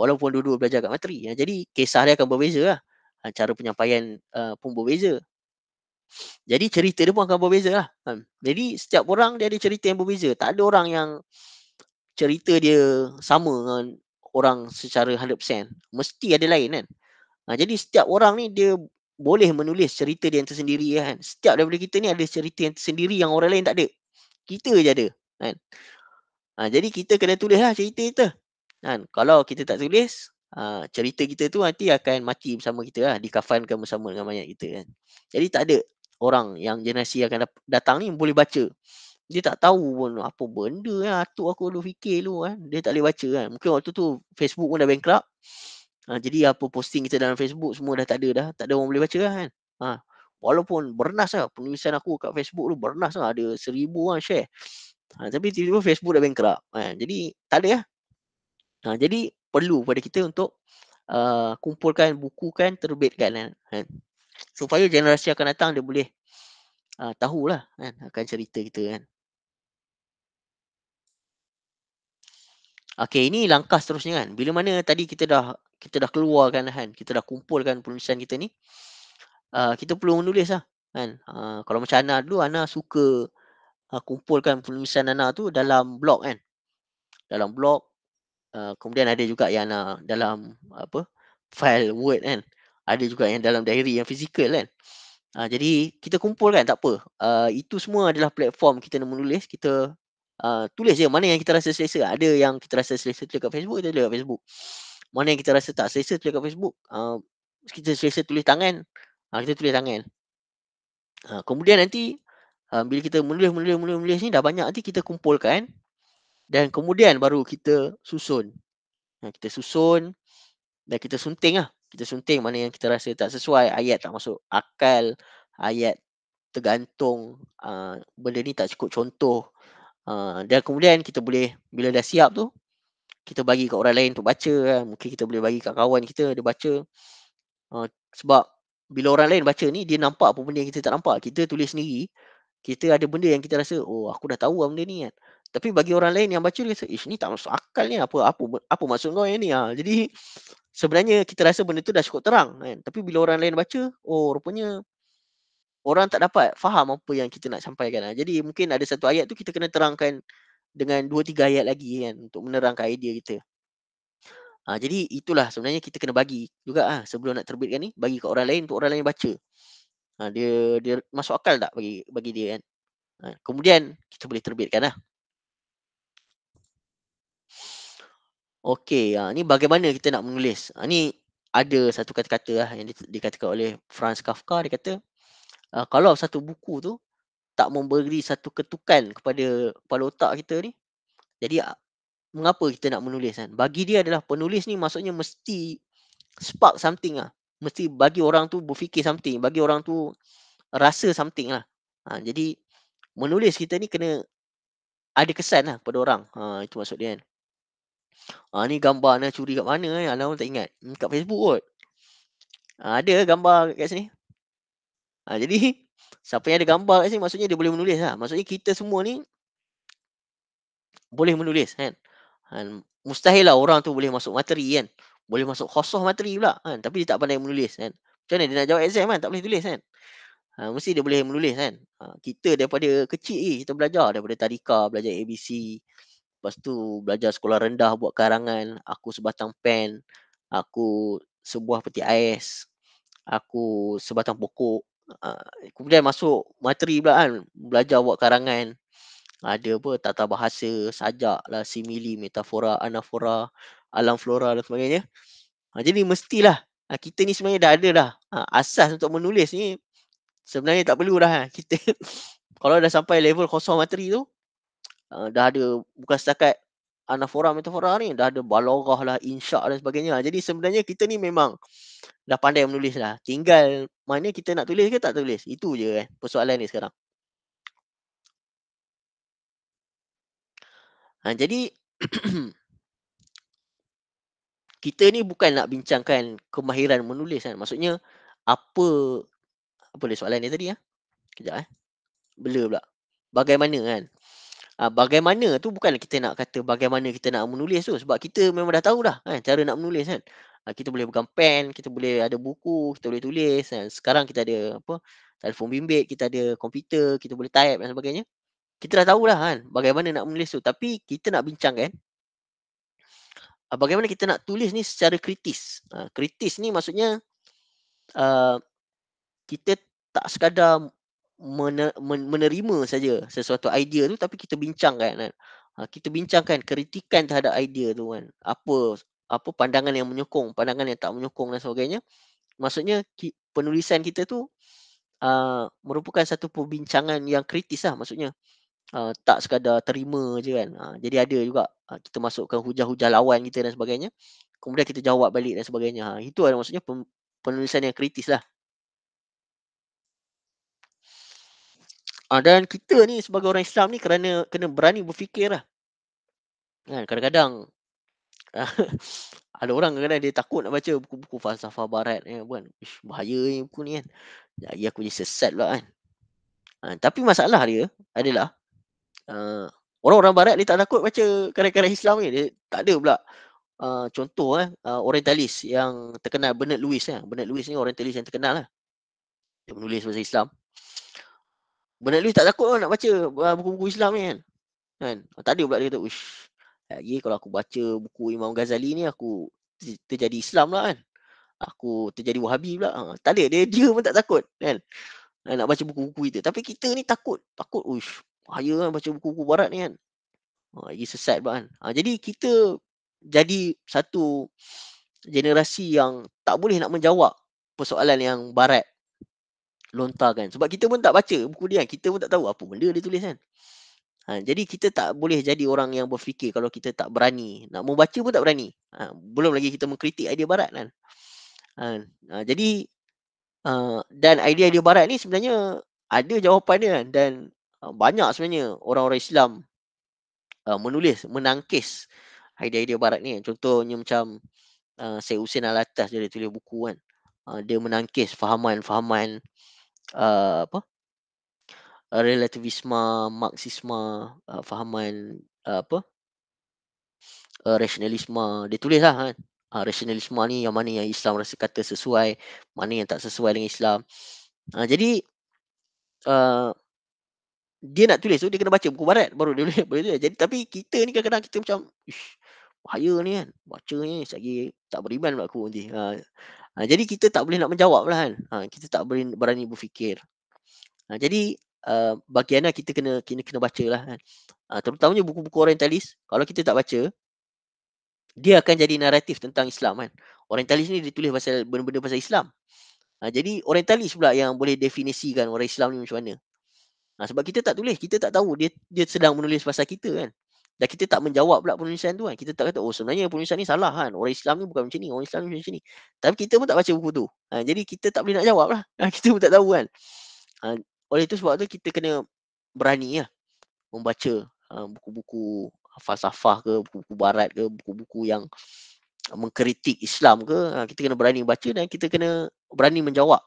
walaupun duduk belajar kat materi. Jadi kisah dia akan berbeza lah. Cara penyampaian pun berbeza. Jadi cerita dia pun akan berbeza lah. Kan. Jadi setiap orang dia ada cerita yang berbeza. Tak ada orang yang cerita dia sama dengan orang secara 100%. Mesti ada lain kan. Ha, jadi setiap orang ni dia boleh menulis cerita dia yang tersendiri lah kan. Setiap daripada kita ni ada cerita yang tersendiri yang orang lain tak ada. Kita je ada kan. Ha, jadi kita kena tulis lah cerita kita. Kan? Kalau kita tak tulis, ha, cerita kita tu nanti akan mati bersama kita lah. Dikafankan bersama dengan mayat kita kan. Jadi tak ada orang yang generasi akan datang ni boleh baca dia tak tahu pun apa benda lah. Atuk aku dulu fikir dulu kan. Dia tak boleh baca kan. Mungkin waktu tu Facebook pun dah bankrupt. Ha, jadi apa posting kita dalam Facebook semua dah tak ada dah. Tak ada orang boleh baca lah kan. Ha. Walaupun bernas lah. Penulisan aku kat Facebook tu bernas lah. Ada seribu orang share. Ha, tapi tiba-tiba Facebook dah bankrupt. Ha, jadi tak ada lah. Ha, jadi perlu pada kita untuk uh, kumpulkan, lah kan terbitkan. Kan? Ha. Supaya generasi akan datang dia boleh Uh, tahulah kan akan cerita kita kan Okey, ini langkah seterusnya kan. Bila mana tadi kita dah kita dah keluarkan kan, kita dah kumpulkan penulisan kita ni. Uh, kita perlu menulis lah kan. Uh, kalau macam Ana dulu, Ana suka uh, kumpulkan penulisan Ana tu dalam blog kan. Dalam blog, uh, kemudian ada juga yang Ana dalam apa, file Word kan. Ada juga yang dalam diary yang fizikal kan. Uh, jadi kita kumpulkan tak apa. Uh, itu semua adalah platform kita nak menulis. Kita Uh, tulis je mana yang kita rasa selesa. Ada yang kita rasa selesa tulis kat Facebook, kita tulis kat Facebook. Mana yang kita rasa tak selesa tulis kat Facebook, uh, kita selesa tulis tangan, uh, kita tulis tangan. Uh, kemudian nanti, uh, bila kita menulis, menulis, menulis, menulis ni, dah banyak nanti kita kumpulkan. Dan kemudian baru kita susun. Uh, kita susun dan kita sunting lah. Kita sunting mana yang kita rasa tak sesuai, ayat tak masuk akal, ayat tergantung, uh, benda ni tak cukup contoh. Uh, dan kemudian kita boleh bila dah siap tu kita bagi kat orang lain untuk baca kan. mungkin kita boleh bagi kat kawan kita dia baca uh, sebab bila orang lain baca ni dia nampak apa benda yang kita tak nampak kita tulis sendiri kita ada benda yang kita rasa oh aku dah tahu lah benda ni kan tapi bagi orang lain yang baca dia rasa ish ni tak masuk akal ni apa apa apa maksud kau yang ni ha? jadi sebenarnya kita rasa benda tu dah cukup terang kan tapi bila orang lain baca oh rupanya orang tak dapat faham apa yang kita nak sampaikan. Lah. Jadi mungkin ada satu ayat tu kita kena terangkan dengan dua tiga ayat lagi kan untuk menerangkan idea kita. Ha, jadi itulah sebenarnya kita kena bagi juga ha, sebelum nak terbitkan ni bagi ke orang lain untuk orang lain baca. Ha, dia dia masuk akal tak bagi bagi dia kan. Ha, kemudian kita boleh terbitkan lah. Okey, ha, ni bagaimana kita nak menulis? Ha, ni ada satu kata-kata lah yang dikatakan oleh Franz Kafka. Dia kata, uh, kalau satu buku tu tak memberi satu ketukan kepada kepala otak kita ni jadi uh, mengapa kita nak menulis kan bagi dia adalah penulis ni maksudnya mesti spark something lah mesti bagi orang tu berfikir something bagi orang tu rasa something lah uh, jadi menulis kita ni kena ada kesan lah pada orang uh, itu maksud dia kan Ha, ni gambar nak curi kat mana ni? Eh? Alam tak ingat. Hmm, kat Facebook kot. Ha, ada gambar kat sini. Ha, jadi siapa yang ada gambar kat sini maksudnya dia boleh menulis lah. Maksudnya kita semua ni boleh menulis kan. Ha, mustahil lah orang tu boleh masuk materi kan. Boleh masuk khosoh materi pula kan. Tapi dia tak pandai menulis kan. Macam mana dia nak jawab exam kan tak boleh tulis kan. Ha, mesti dia boleh menulis kan. Ha, kita daripada kecil eh, kita belajar daripada tadika, belajar ABC. Lepas tu belajar sekolah rendah buat karangan. Aku sebatang pen. Aku sebuah peti ais. Aku sebatang pokok Ah, kemudian masuk materi pula kan belajar buat karangan ada apa tata bahasa sajak lah simili metafora anafora alam flora dan sebagainya ha, jadi mestilah ha, kita ni sebenarnya dah ada dah ha, asas untuk menulis ni sebenarnya tak perlu dah kita kalau dah sampai level kosong materi tu uh, dah ada bukan setakat anafora metafora ni dah ada balaghah lah insya' dan sebagainya lah. jadi sebenarnya kita ni memang dah pandai menulis lah tinggal mana kita nak tulis ke tak tulis itu je kan persoalan ni sekarang ha, jadi kita ni bukan nak bincangkan kemahiran menulis kan maksudnya apa apa dia soalan ni tadi ya kejap eh blur pula bagaimana kan Ha, bagaimana tu bukan kita nak kata bagaimana kita nak menulis tu sebab kita memang dah tahu dah kan, cara nak menulis kan. Ha, kita boleh pegang pen, kita boleh ada buku, kita boleh tulis kan. Sekarang kita ada apa? telefon bimbit, kita ada komputer, kita boleh type dan sebagainya. Kita dah tahu dah kan bagaimana nak menulis tu tapi kita nak bincang kan. Ha, ah, bagaimana kita nak tulis ni secara kritis. Ha, kritis ni maksudnya uh, kita tak sekadar menerima saja sesuatu idea tu tapi kita bincang kan, kan? Ha, kita bincangkan kritikan terhadap idea tu kan apa apa pandangan yang menyokong pandangan yang tak menyokong dan sebagainya maksudnya penulisan kita tu uh, merupakan satu perbincangan yang kritis lah maksudnya uh, tak sekadar terima je kan uh, jadi ada juga uh, kita masukkan hujah-hujah lawan kita dan sebagainya kemudian kita jawab balik dan sebagainya uh, itu adalah maksudnya penulisan yang kritis lah Ha, dan kita ni sebagai orang Islam ni kerana kena berani berfikir lah. Ha, kan, kadang-kadang ada orang kadang-kadang dia takut nak baca buku-buku falsafah barat. Ya, kan? Ish, bahaya ni buku ni kan. Ya, ya, jadi aku ni sesat pula kan. Ha, tapi masalah dia adalah uh, orang-orang barat ni tak takut baca karya-karya Islam ni. Dia tak ada pula. Uh, contoh eh, uh, orientalis yang terkenal Bernard Lewis. Eh. Bernard Lewis ni orientalis yang terkenal lah. Dia menulis bahasa Islam. Bernard Lewis tak takut nak baca ah, buku-buku Islam ni kan. Kan? Ah, tak ada pula dia kata, "Ush. Lagi kalau aku baca buku Imam Ghazali ni aku terjadi Islam lah kan. Aku terjadi Wahabi pula." Ha, tak ada, dia dia pun tak takut kan. Nak baca buku-buku itu. Tapi kita ni takut. Takut, ush. Bahaya kan baca buku-buku barat ni kan. Ha, lagi sesat pula kan. Ha, jadi kita jadi satu generasi yang tak boleh nak menjawab persoalan yang barat lontarkan. Sebab kita pun tak baca buku dia kan. Kita pun tak tahu apa benda dia tulis kan. Ha, jadi kita tak boleh jadi orang yang berfikir kalau kita tak berani. Nak membaca pun tak berani. Ha, belum lagi kita mengkritik idea barat kan. Ha, ha, jadi uh, dan idea-idea barat ni sebenarnya ada jawapan dia kan. Dan uh, banyak sebenarnya orang-orang Islam uh, menulis, menangkis idea-idea barat ni. Kan. Contohnya macam uh, Syed Hussein Al-Atas dia tulis buku kan. Uh, dia menangkis fahaman-fahaman uh, apa uh, relativisme marxisme uh, fahaman uh, apa uh, rasionalisme dia tulislah kan uh, rasionalisme ni yang mana yang Islam rasa kata sesuai mana yang tak sesuai dengan Islam uh, jadi uh, dia nak tulis tu so dia kena baca buku barat baru dia boleh boleh tulis. jadi tapi kita ni kadang-kadang kita macam ish bahaya ni kan baca ni lagi tak beriman pula aku nanti ha Ha, jadi kita tak boleh nak menjawab lah kan. Ha, kita tak boleh berani berfikir. Ha, jadi uh, bagi Ana kita kena, kena, kena baca lah kan. Ha, terutamanya buku-buku orientalis. Kalau kita tak baca, dia akan jadi naratif tentang Islam kan. Orientalis ni ditulis pasal benda-benda pasal Islam. Ha, jadi orientalis pula yang boleh definisikan orang Islam ni macam mana. Ha, sebab kita tak tulis, kita tak tahu dia dia sedang menulis pasal kita kan. Dan kita tak menjawab pula penulisan tu kan. Kita tak kata, oh sebenarnya penulisan ni salah kan. Orang Islam ni bukan macam ni. Orang Islam ni macam ni. Tapi kita pun tak baca buku tu. Ha, jadi kita tak boleh nak jawab lah. Ha, kita pun tak tahu kan. Ha, oleh itu sebab tu kita kena berani lah. Membaca ha, buku-buku falsafah ke, buku-buku barat ke, buku-buku yang mengkritik Islam ke. Ha, kita kena berani baca dan kita kena berani menjawab.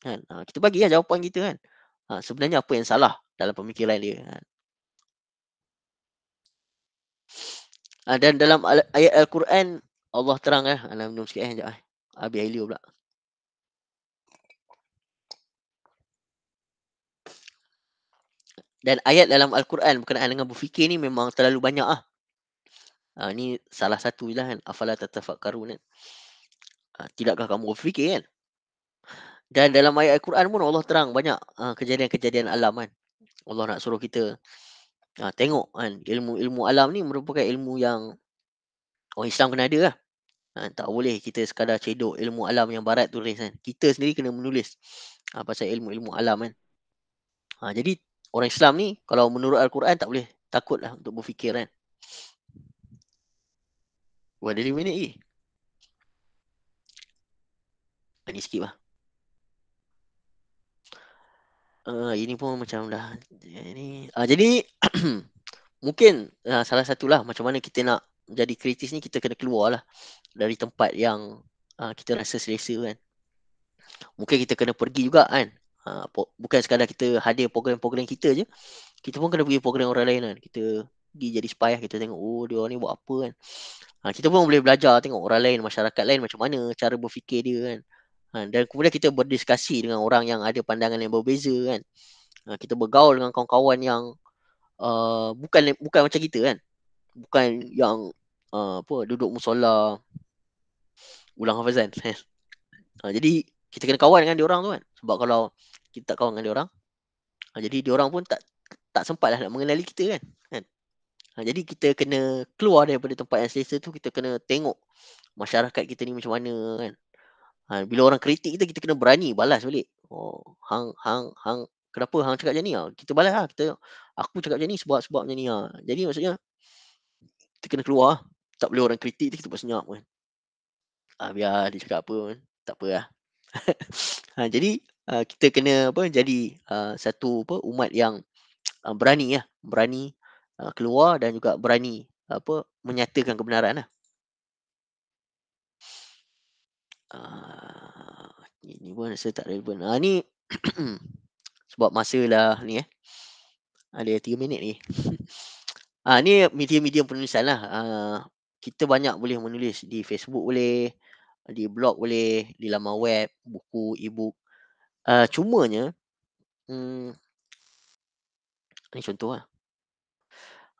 Kan? Ha, kita bagi lah jawapan kita kan. Ha, sebenarnya apa yang salah dalam pemikiran dia. Kan? Ha, dan dalam al- ayat Al-Quran, Allah terang ya, eh. Ana minum sikit eh, sekejap eh. Abi Ailio pula. Dan ayat dalam Al-Quran berkenaan dengan berfikir ni memang terlalu banyak ah. Ha, ni salah satu je lah kan. Afala tatafakkarun kan. Ha, tidakkah kamu berfikir kan? Dan dalam ayat Al-Quran pun Allah terang banyak ha, kejadian-kejadian alam kan. Allah nak suruh kita ha, tengok kan ilmu-ilmu alam ni merupakan ilmu yang orang Islam kena ada lah. Ha, tak boleh kita sekadar cedok ilmu alam yang barat tulis kan. Kita sendiri kena menulis ha, pasal ilmu-ilmu alam kan. Ha, jadi orang Islam ni kalau menurut Al-Quran tak boleh takut lah untuk berfikir kan. Buat 5 minit lagi. Ini sikit lah. Uh, ini pun macam dah eh, ini uh, jadi mungkin uh, salah satulah macam mana kita nak jadi kritis ni kita kena keluar lah dari tempat yang uh, kita rasa selesa kan mungkin kita kena pergi juga kan uh, bukan sekadar kita hadir program-program kita je kita pun kena pergi program orang lain kan kita pergi jadi spy lah, kita tengok oh dia ni buat apa kan uh, kita pun boleh belajar tengok orang lain masyarakat lain macam mana cara berfikir dia kan Ha, dan kemudian kita berdiskusi dengan orang yang ada pandangan yang berbeza kan ha, kita bergaul dengan kawan-kawan yang uh, bukan bukan macam kita kan bukan yang uh, apa duduk musola ulang hafazan kan? ha, jadi kita kena kawan dengan dia orang tu kan sebab kalau kita tak kawan dengan dia orang ha, jadi dia orang pun tak tak sempatlah nak mengenali kita kan kan ha, jadi kita kena keluar daripada tempat yang selesa tu kita kena tengok masyarakat kita ni macam mana kan Ha, bila orang kritik kita, kita kena berani balas balik. Oh, hang, hang, hang. Kenapa hang cakap macam ni? Ha? Kita balas lah. Kita, aku cakap macam ni sebab sebab macam ni. Ha. Jadi maksudnya, kita kena keluar. Tak boleh orang kritik, kita buat senyap pun. Ha, biar dia cakap apa pun. Tak apa lah. ha, jadi, ha, kita kena apa, jadi ha, satu apa, umat yang ha, berani. Ya. Berani ha, keluar dan juga berani apa menyatakan kebenaran. Lah. Ha. Uh, ni, pun rasa tak relevan. Uh, ah, ni sebab masa lah ni eh. Ada ah, 3 minit ni. Ah uh, ni media-media penulisan lah. Uh, kita banyak boleh menulis di Facebook boleh, di blog boleh, di laman web, buku, ebook. book Uh, cumanya, hmm, ni contoh lah.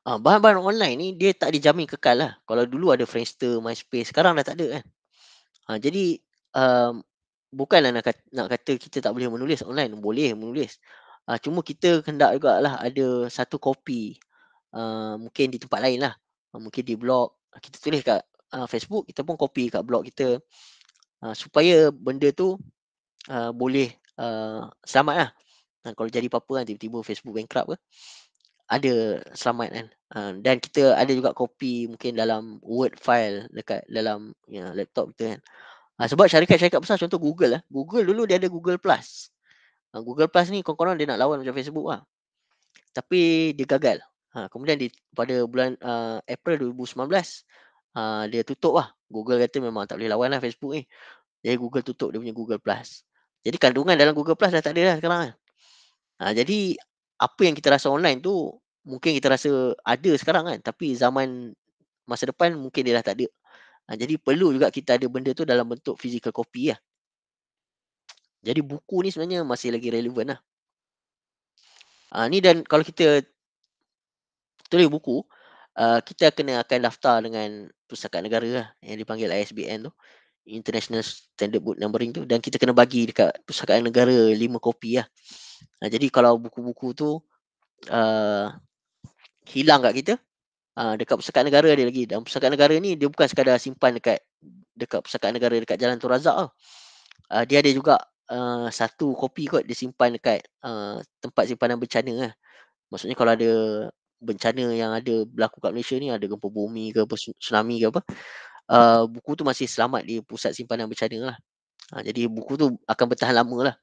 bahan-bahan online ni dia tak dijamin kekal lah. Kalau dulu ada Friendster, MySpace, sekarang dah tak ada kan. Eh. Ha, jadi um, bukanlah nak kata, nak kata kita tak boleh menulis online, boleh menulis. Ha, cuma kita hendak juga lah ada satu kopi uh, ah, mungkin di tempat lain lah. Ah, mungkin di blog, kita tulis kat uh, Facebook, kita pun kopi kat blog kita uh, supaya benda tu uh, boleh uh, selamat lah. Dan kalau jadi apa-apa kan, tiba-tiba Facebook bankrupt ke ada selamat kan. Uh, dan kita ada juga copy mungkin dalam word file dekat dalam ya, laptop kita kan. Uh, sebab syarikat-syarikat besar contoh Google lah. Google dulu dia ada Google Plus. Uh, Google Plus ni konon-konon dia nak lawan macam Facebook lah. Tapi dia gagal. Uh, kemudian di, pada bulan uh, April 2019 uh, dia tutup lah. Google kata memang tak boleh lawan lah Facebook ni. Jadi Google tutup dia punya Google Plus. Jadi kandungan dalam Google Plus dah tak ada lah sekarang. Uh, jadi apa yang kita rasa online tu mungkin kita rasa ada sekarang kan tapi zaman masa depan mungkin dia dah tak ada ha, jadi perlu juga kita ada benda tu dalam bentuk physical copy lah jadi buku ni sebenarnya masih lagi relevan lah ha, ni dan kalau kita tulis buku Uh, kita kena akan daftar dengan pusakaan negara lah, yang dipanggil ISBN tu International Standard Book Numbering tu dan kita kena bagi dekat pusakaan negara lima kopi lah. Uh, jadi kalau buku-buku tu uh, hilang kat kita. Ha, dekat pusat negara ada lagi. Dan pusat negara ni dia bukan sekadar simpan dekat dekat pusat negara dekat Jalan tu Razak tau. Ha, dia ada juga uh, satu kopi kot dia simpan dekat uh, tempat simpanan bencana. Lah. Maksudnya kalau ada bencana yang ada berlaku kat Malaysia ni ada gempa bumi ke apa, tsunami ke apa. Uh, buku tu masih selamat di pusat simpanan bencana lah. Ha, jadi buku tu akan bertahan lama lah.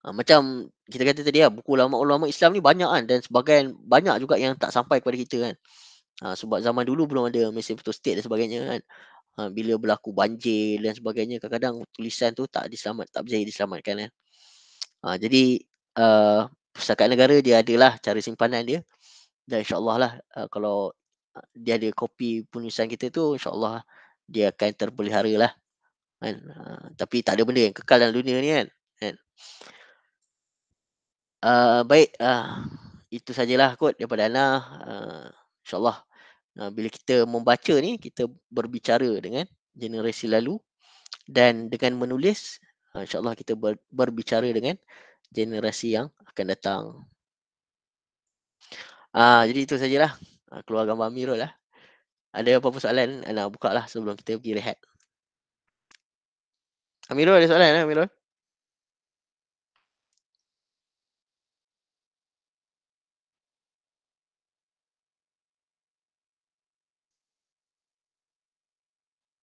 Ha, macam kita kata tadi ya, buku ulama-ulama Islam ni banyak kan dan sebagian banyak juga yang tak sampai kepada kita kan. Ha, sebab zaman dulu belum ada mesin foto state dan sebagainya kan. Ha, bila berlaku banjir dan sebagainya kadang-kadang tulisan tu tak diselamat tak berjaya diselamatkan kan. Ha, jadi uh, eh, pusaka negara dia adalah cara simpanan dia dan insyaallah lah uh, kalau eh, dia ada kopi penulisan kita tu insyaallah dia akan terpelihara lah kan uh, tapi tak ada benda yang kekal dalam dunia ni kan kan Eh, baik uh, itu sajalah kot daripada Ana uh, insyaallah uh, bila kita membaca ni kita berbicara dengan generasi lalu dan dengan menulis uh, insyaallah kita ber, berbicara dengan generasi yang akan datang uh, jadi itu sajalah uh, keluar gambar Amirul lah ada apa-apa soalan Ana buka lah sebelum kita pergi rehat Amirul ada soalan lah Amirul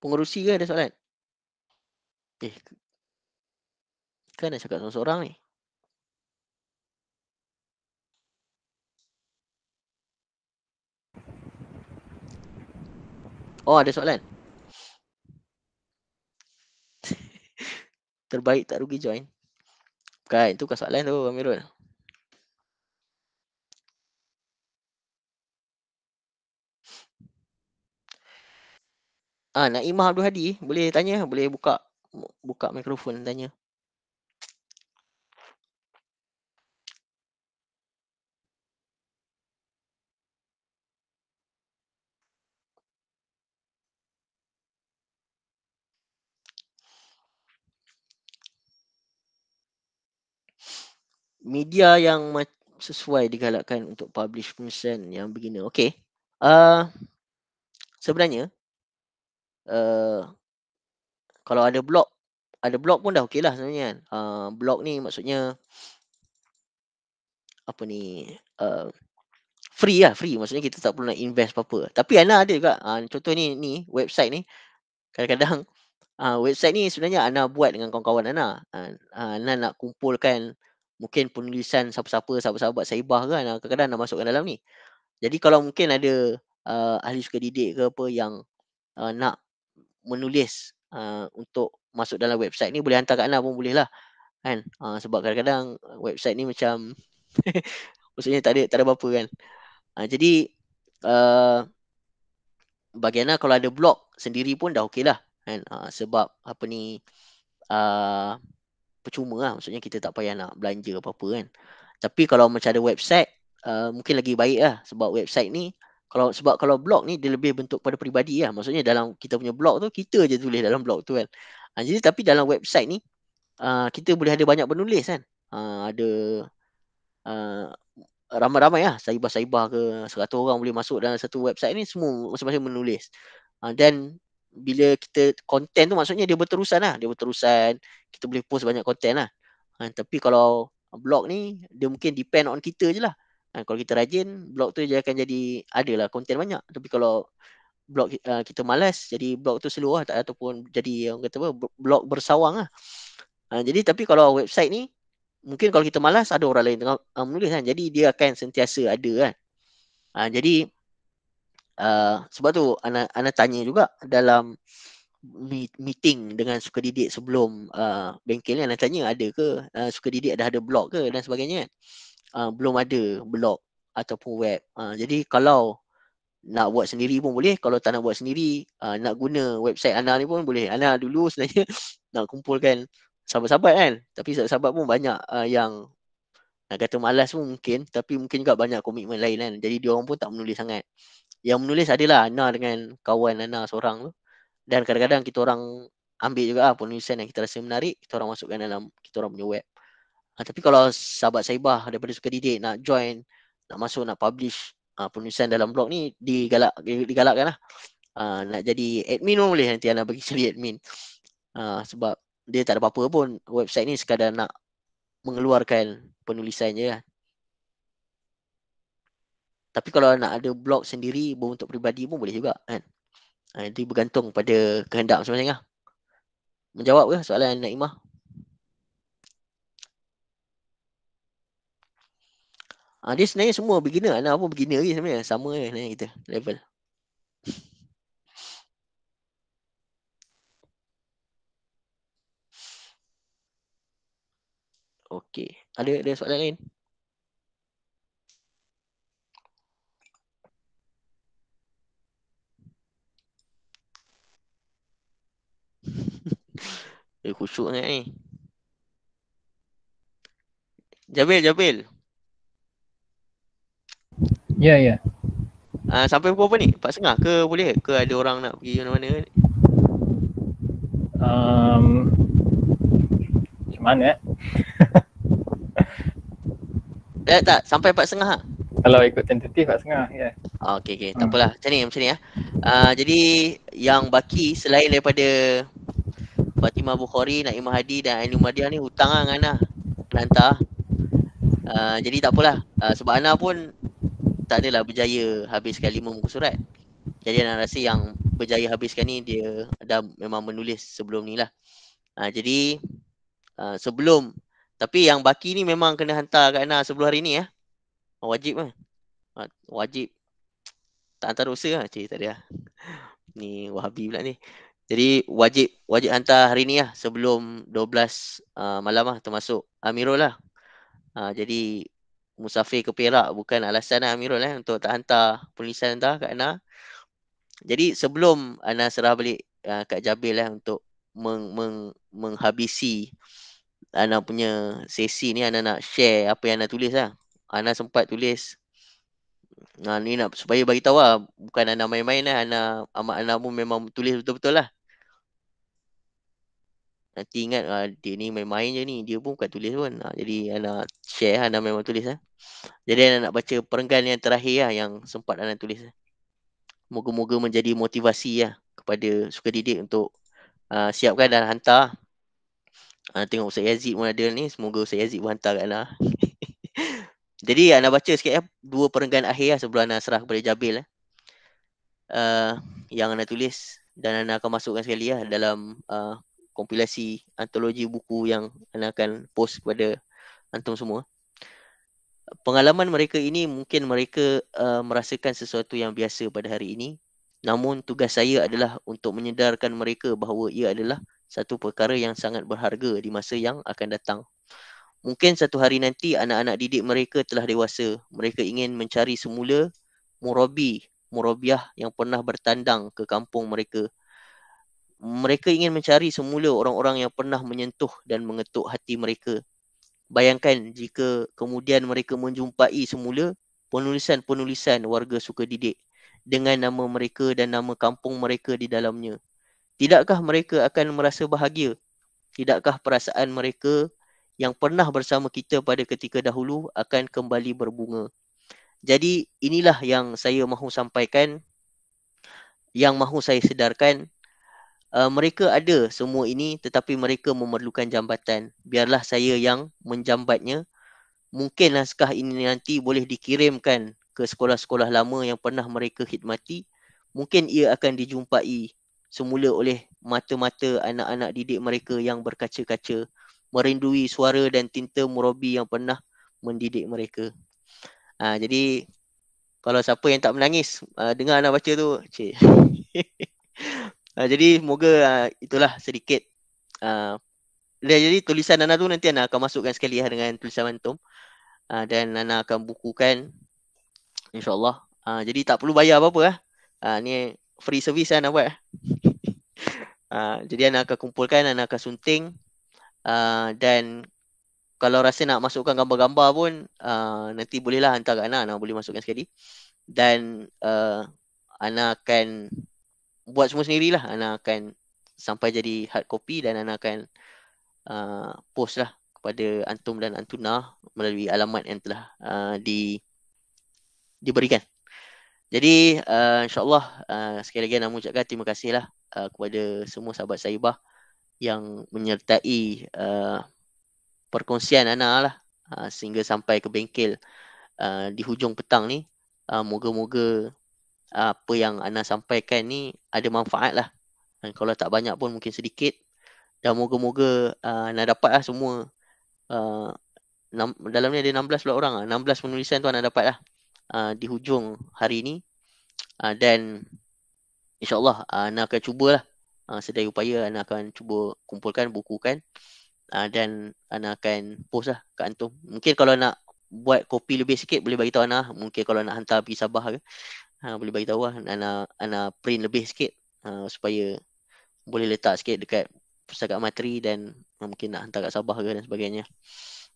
Pengurusi ke ada soalan? Eh. Kan nak cakap seorang-seorang ni. Oh, ada soalan? Terbaik tak rugi join. Bukan, itu bukan soalan tu, Amirul. Ah, Naimah Abdul Hadi boleh tanya, boleh buka buka mikrofon tanya. media yang sesuai digalakkan untuk publish pengesahan yang begini. Okey. Uh, sebenarnya Eh, kalau ada blog, ada blog pun dah okey lah sebenarnya kan. Uh, eh, blog ni maksudnya, apa ni, uh, free lah, free. Maksudnya kita tak perlu nak invest apa-apa. Tapi Ana ada juga, uh, contoh ni, ni, website ni, kadang-kadang, uh, website ni sebenarnya Ana buat dengan kawan-kawan Ana. Uh, Ana nak kumpulkan, mungkin penulisan siapa-siapa, sahabat-sahabat saibah kan, kadang-kadang nak masukkan dalam ni. Jadi kalau mungkin ada, uh, ahli suka didik ke apa yang, uh, nak menulis uh, untuk masuk dalam website ni boleh hantar kat Ana pun boleh lah kan uh, sebab kadang-kadang uh, website ni macam maksudnya tak ada tak ada apa kan uh, jadi uh, bagi Ana kalau ada blog sendiri pun dah okey lah kan uh, sebab apa ni uh, percuma lah maksudnya kita tak payah nak belanja apa-apa kan tapi kalau macam ada website uh, mungkin lagi baik lah sebab website ni kalau sebab kalau blog ni dia lebih bentuk pada peribadi lah. Maksudnya dalam kita punya blog tu kita je tulis dalam blog tu kan. Ha, jadi tapi dalam website ni uh, kita boleh ada banyak penulis kan. Uh, ada ramai ramai-ramai lah. Saibah-saibah ke 100 orang boleh masuk dalam satu website ni semua masing-masing menulis. Dan uh, bila kita content tu maksudnya dia berterusan lah. Dia berterusan. Kita boleh post banyak content lah. Uh, tapi kalau blog ni dia mungkin depend on kita je lah. Ha, kalau kita rajin, blog tu dia akan jadi lah konten banyak. Tapi kalau blog uh, eh, kita malas, jadi blog tu seluar tak ataupun jadi orang kata apa blog bersawang lah. Ha, jadi tapi kalau website ni mungkin kalau kita malas ada orang lain tengah uh, menulis kan. Jadi dia akan sentiasa ada kan. Ha, jadi uh, sebab tu ana ana tanya juga dalam meeting dengan suka didik sebelum uh, bengkel ni ana tanya ada ke uh, suka didik ada ada blog ke dan sebagainya kan uh, belum ada blog ataupun web. Uh, jadi kalau nak buat sendiri pun boleh. Kalau tak nak buat sendiri, uh, nak guna website Ana ni pun boleh. Ana dulu sebenarnya nak kumpulkan sahabat-sahabat kan. Tapi sahabat-sahabat pun banyak uh, yang nak kata malas pun mungkin. Tapi mungkin juga banyak komitmen lain kan. Jadi dia orang pun tak menulis sangat. Yang menulis adalah Ana dengan kawan Ana seorang tu. Dan kadang-kadang kita orang ambil juga lah penulisan yang kita rasa menarik. Kita orang masukkan dalam kita orang punya web. Ha, tapi kalau sahabat Saibah daripada suka didik nak join, nak masuk, nak publish ha, penulisan dalam blog ni, digalak, digalakkan lah. Ha, nak jadi admin pun boleh nanti anak bagi jadi admin. Ha, sebab dia tak ada apa-apa pun. Website ni sekadar nak mengeluarkan penulisan je lah. Tapi kalau nak ada blog sendiri untuk peribadi pun boleh juga kan. Ha, itu bergantung pada kehendak masing-masing lah. Menjawab ke soalan Naimah? Ah dia sebenarnya semua beginner anak apa beginner lagi sebenarnya sama je sebenarnya kita level. Okey. Ada ada soalan lain? Eh, khusyuk sangat ni. Jabil, Jabil. Ya, yeah, ya. Yeah. Uh, sampai pukul apa ni? Empat Sengah, ke boleh ke ada orang nak pergi mana-mana ni? Um, macam mana eh? Eh tak, sampai 4.30 lah. Ah? Kalau ikut tentatif Sengah, ya. Yeah. Okay, okay. Tak apalah. Macam ni, macam ni ya. Uh, jadi, yang baki selain daripada Fatimah Bukhari, Naimah Hadi dan Ainul Madiah ni hutang lah dengan Ana. Kena hantar. Uh, ah, jadi tak apalah. Uh, sebab Ana pun tak adalah berjaya habiskan lima muka surat. Jadi anak rasa yang berjaya habiskan ni dia dah memang menulis sebelum ni lah. Ha, jadi uh, sebelum tapi yang baki ni memang kena hantar kat anak sebelum hari ni ya. Wajib lah. Ha, wajib. Tak hantar dosa lah. Cik tak ada lah. Ni wahabi pula ni. Jadi wajib wajib hantar hari ni lah sebelum 12 uh, ha, malam lah termasuk Amirul lah. Uh, jadi musafir ke Perak bukan alasan lah Amirul eh untuk tak hantar penulisan hantar kat Ana. Jadi sebelum Ana serah balik uh, kat Jabil eh untuk meng, meng, menghabisi Ana punya sesi ni Ana nak share apa yang Ana tulis lah. Ana sempat tulis Nah, ni nak supaya bagi tahu lah, bukan anak main-main lah. Eh, anak, amat anak pun memang tulis betul-betul lah. Nanti ingat uh, dia ni main-main je ni. Dia pun bukan tulis pun. Uh, jadi Ana share lah. Ana memang tulis lah. Jadi Ana nak baca perenggan yang terakhir lah. Yang sempat Ana tulis lah. Moga-moga menjadi motivasi lah. Kepada suka didik untuk uh, siapkan dan hantar. Ana uh, tengok Ustaz Yazid pun ada ni. Semoga Ustaz Yazid pun hantar kat Ana. jadi Ana baca sikit lah. Dua perenggan akhir lah sebelum Ana serah kepada Jabil lah. Uh, yang Ana tulis. Dan Ana akan masukkan sekali lah dalam... Uh, kompilasi antologi buku yang Ana akan post kepada antum semua. Pengalaman mereka ini mungkin mereka uh, merasakan sesuatu yang biasa pada hari ini. Namun tugas saya adalah untuk menyedarkan mereka bahawa ia adalah satu perkara yang sangat berharga di masa yang akan datang. Mungkin satu hari nanti anak-anak didik mereka telah dewasa. Mereka ingin mencari semula murabi, murabiah yang pernah bertandang ke kampung mereka mereka ingin mencari semula orang-orang yang pernah menyentuh dan mengetuk hati mereka. Bayangkan jika kemudian mereka menjumpai semula penulisan-penulisan warga suka didik dengan nama mereka dan nama kampung mereka di dalamnya. Tidakkah mereka akan merasa bahagia? Tidakkah perasaan mereka yang pernah bersama kita pada ketika dahulu akan kembali berbunga? Jadi inilah yang saya mahu sampaikan, yang mahu saya sedarkan uh, mereka ada semua ini tetapi mereka memerlukan jambatan. Biarlah saya yang menjambatnya. Mungkin naskah ini nanti boleh dikirimkan ke sekolah-sekolah lama yang pernah mereka khidmati. Mungkin ia akan dijumpai semula oleh mata-mata anak-anak didik mereka yang berkaca-kaca merindui suara dan tinta murabi yang pernah mendidik mereka. Ha, jadi kalau siapa yang tak menangis uh, dengar anak baca tu, cik. Uh, jadi semoga uh, ah, itulah sedikit. Uh, jadi tulisan Nana tu nanti Nana akan masukkan sekali uh, dengan tulisan Mantum. Uh, dan Nana akan bukukan. InsyaAllah. Uh, jadi tak perlu bayar apa-apa. Uh. Uh, ni free service lah Nana buat. Uh. Uh, jadi Ana akan kumpulkan, Ana akan sunting uh, Dan Kalau rasa nak masukkan gambar-gambar pun uh, Nanti bolehlah hantar kat Ana Ana boleh masukkan sekali Dan uh, Ana akan buat semua sendirilah Ana akan sampai jadi hard copy dan Ana akan uh, post lah kepada Antum dan Antuna melalui alamat yang telah uh, di, diberikan. Jadi uh, insyaAllah uh, sekali lagi nak mengucapkan terima kasih lah uh, kepada semua sahabat Saibah yang menyertai uh, perkongsian Ana lah uh, sehingga sampai ke bengkel uh, di hujung petang ni. Uh, moga-moga apa yang Ana sampaikan ni ada manfaat lah. Dan kalau tak banyak pun mungkin sedikit. Dan moga-moga uh, Ana dapat lah semua. Uh, dalam ni ada 16 orang lah. 16 penulisan tu Ana dapat lah. Uh, di hujung hari ni. Uh, dan insyaAllah uh, Ana akan cubalah. Uh, sedaya upaya Ana akan cuba kumpulkan, bukukan. Uh, dan Ana akan post lah kat Antum. Mungkin kalau nak buat kopi lebih sikit boleh bagi tahu Ana. Lah. Mungkin kalau nak hantar pergi Sabah ke ha, boleh bagi tahu lah ana ana print lebih sikit ha, supaya boleh letak sikit dekat pusat kat materi dan ha, mungkin nak hantar kat Sabah ke dan sebagainya.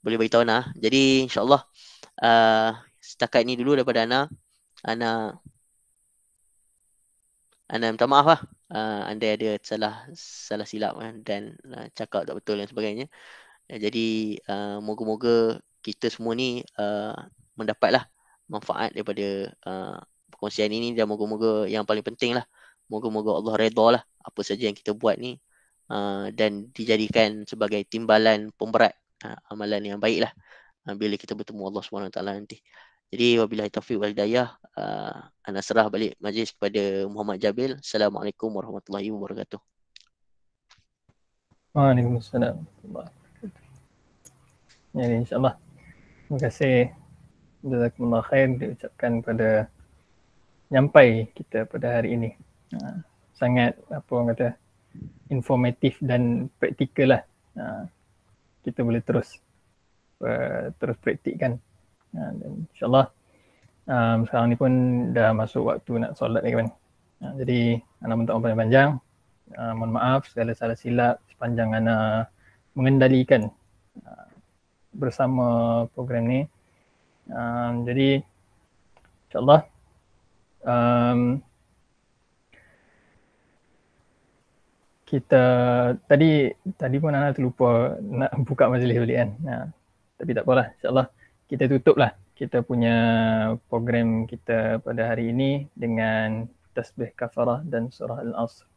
Boleh bagi tahu nah. Jadi insyaallah a uh, setakat ni dulu daripada ana ana ana minta maaf lah uh, andai ada salah salah silap kan, dan uh, cakap tak betul dan sebagainya. Ya, jadi uh, moga-moga kita semua ni uh, mendapatlah manfaat daripada uh, perkongsian ini dan moga-moga yang paling penting lah. Moga-moga Allah reda lah apa saja yang kita buat ni uh, dan dijadikan sebagai timbalan pemberat uh, amalan yang baik lah uh, bila kita bertemu Allah SWT nanti. Jadi wabillahi taufiq wal hidayah uh, ana serah balik majlis kepada Muhammad Jabil. Assalamualaikum warahmatullahi wabarakatuh. Waalaikumsalam. Ya, insyaAllah. Terima kasih. Jazakumullah khair diucapkan kepada nyampai kita pada hari ini. Uh, sangat apa orang kata informatif dan praktikal lah. Uh, kita boleh terus uh, terus praktikkan. Uh, insyaAllah um, sekarang ni pun dah masuk waktu nak solat ni kan. Uh, jadi anak pun tak panjang-panjang. Uh, mohon maaf segala salah silap sepanjang anak mengendalikan uh, bersama program ni. Um, jadi insyaAllah um, kita tadi tadi pun Ana terlupa nak buka majlis balik kan. Ha. Tapi tak apalah insyaAllah kita tutuplah kita punya program kita pada hari ini dengan tasbih kafarah dan surah al-asr.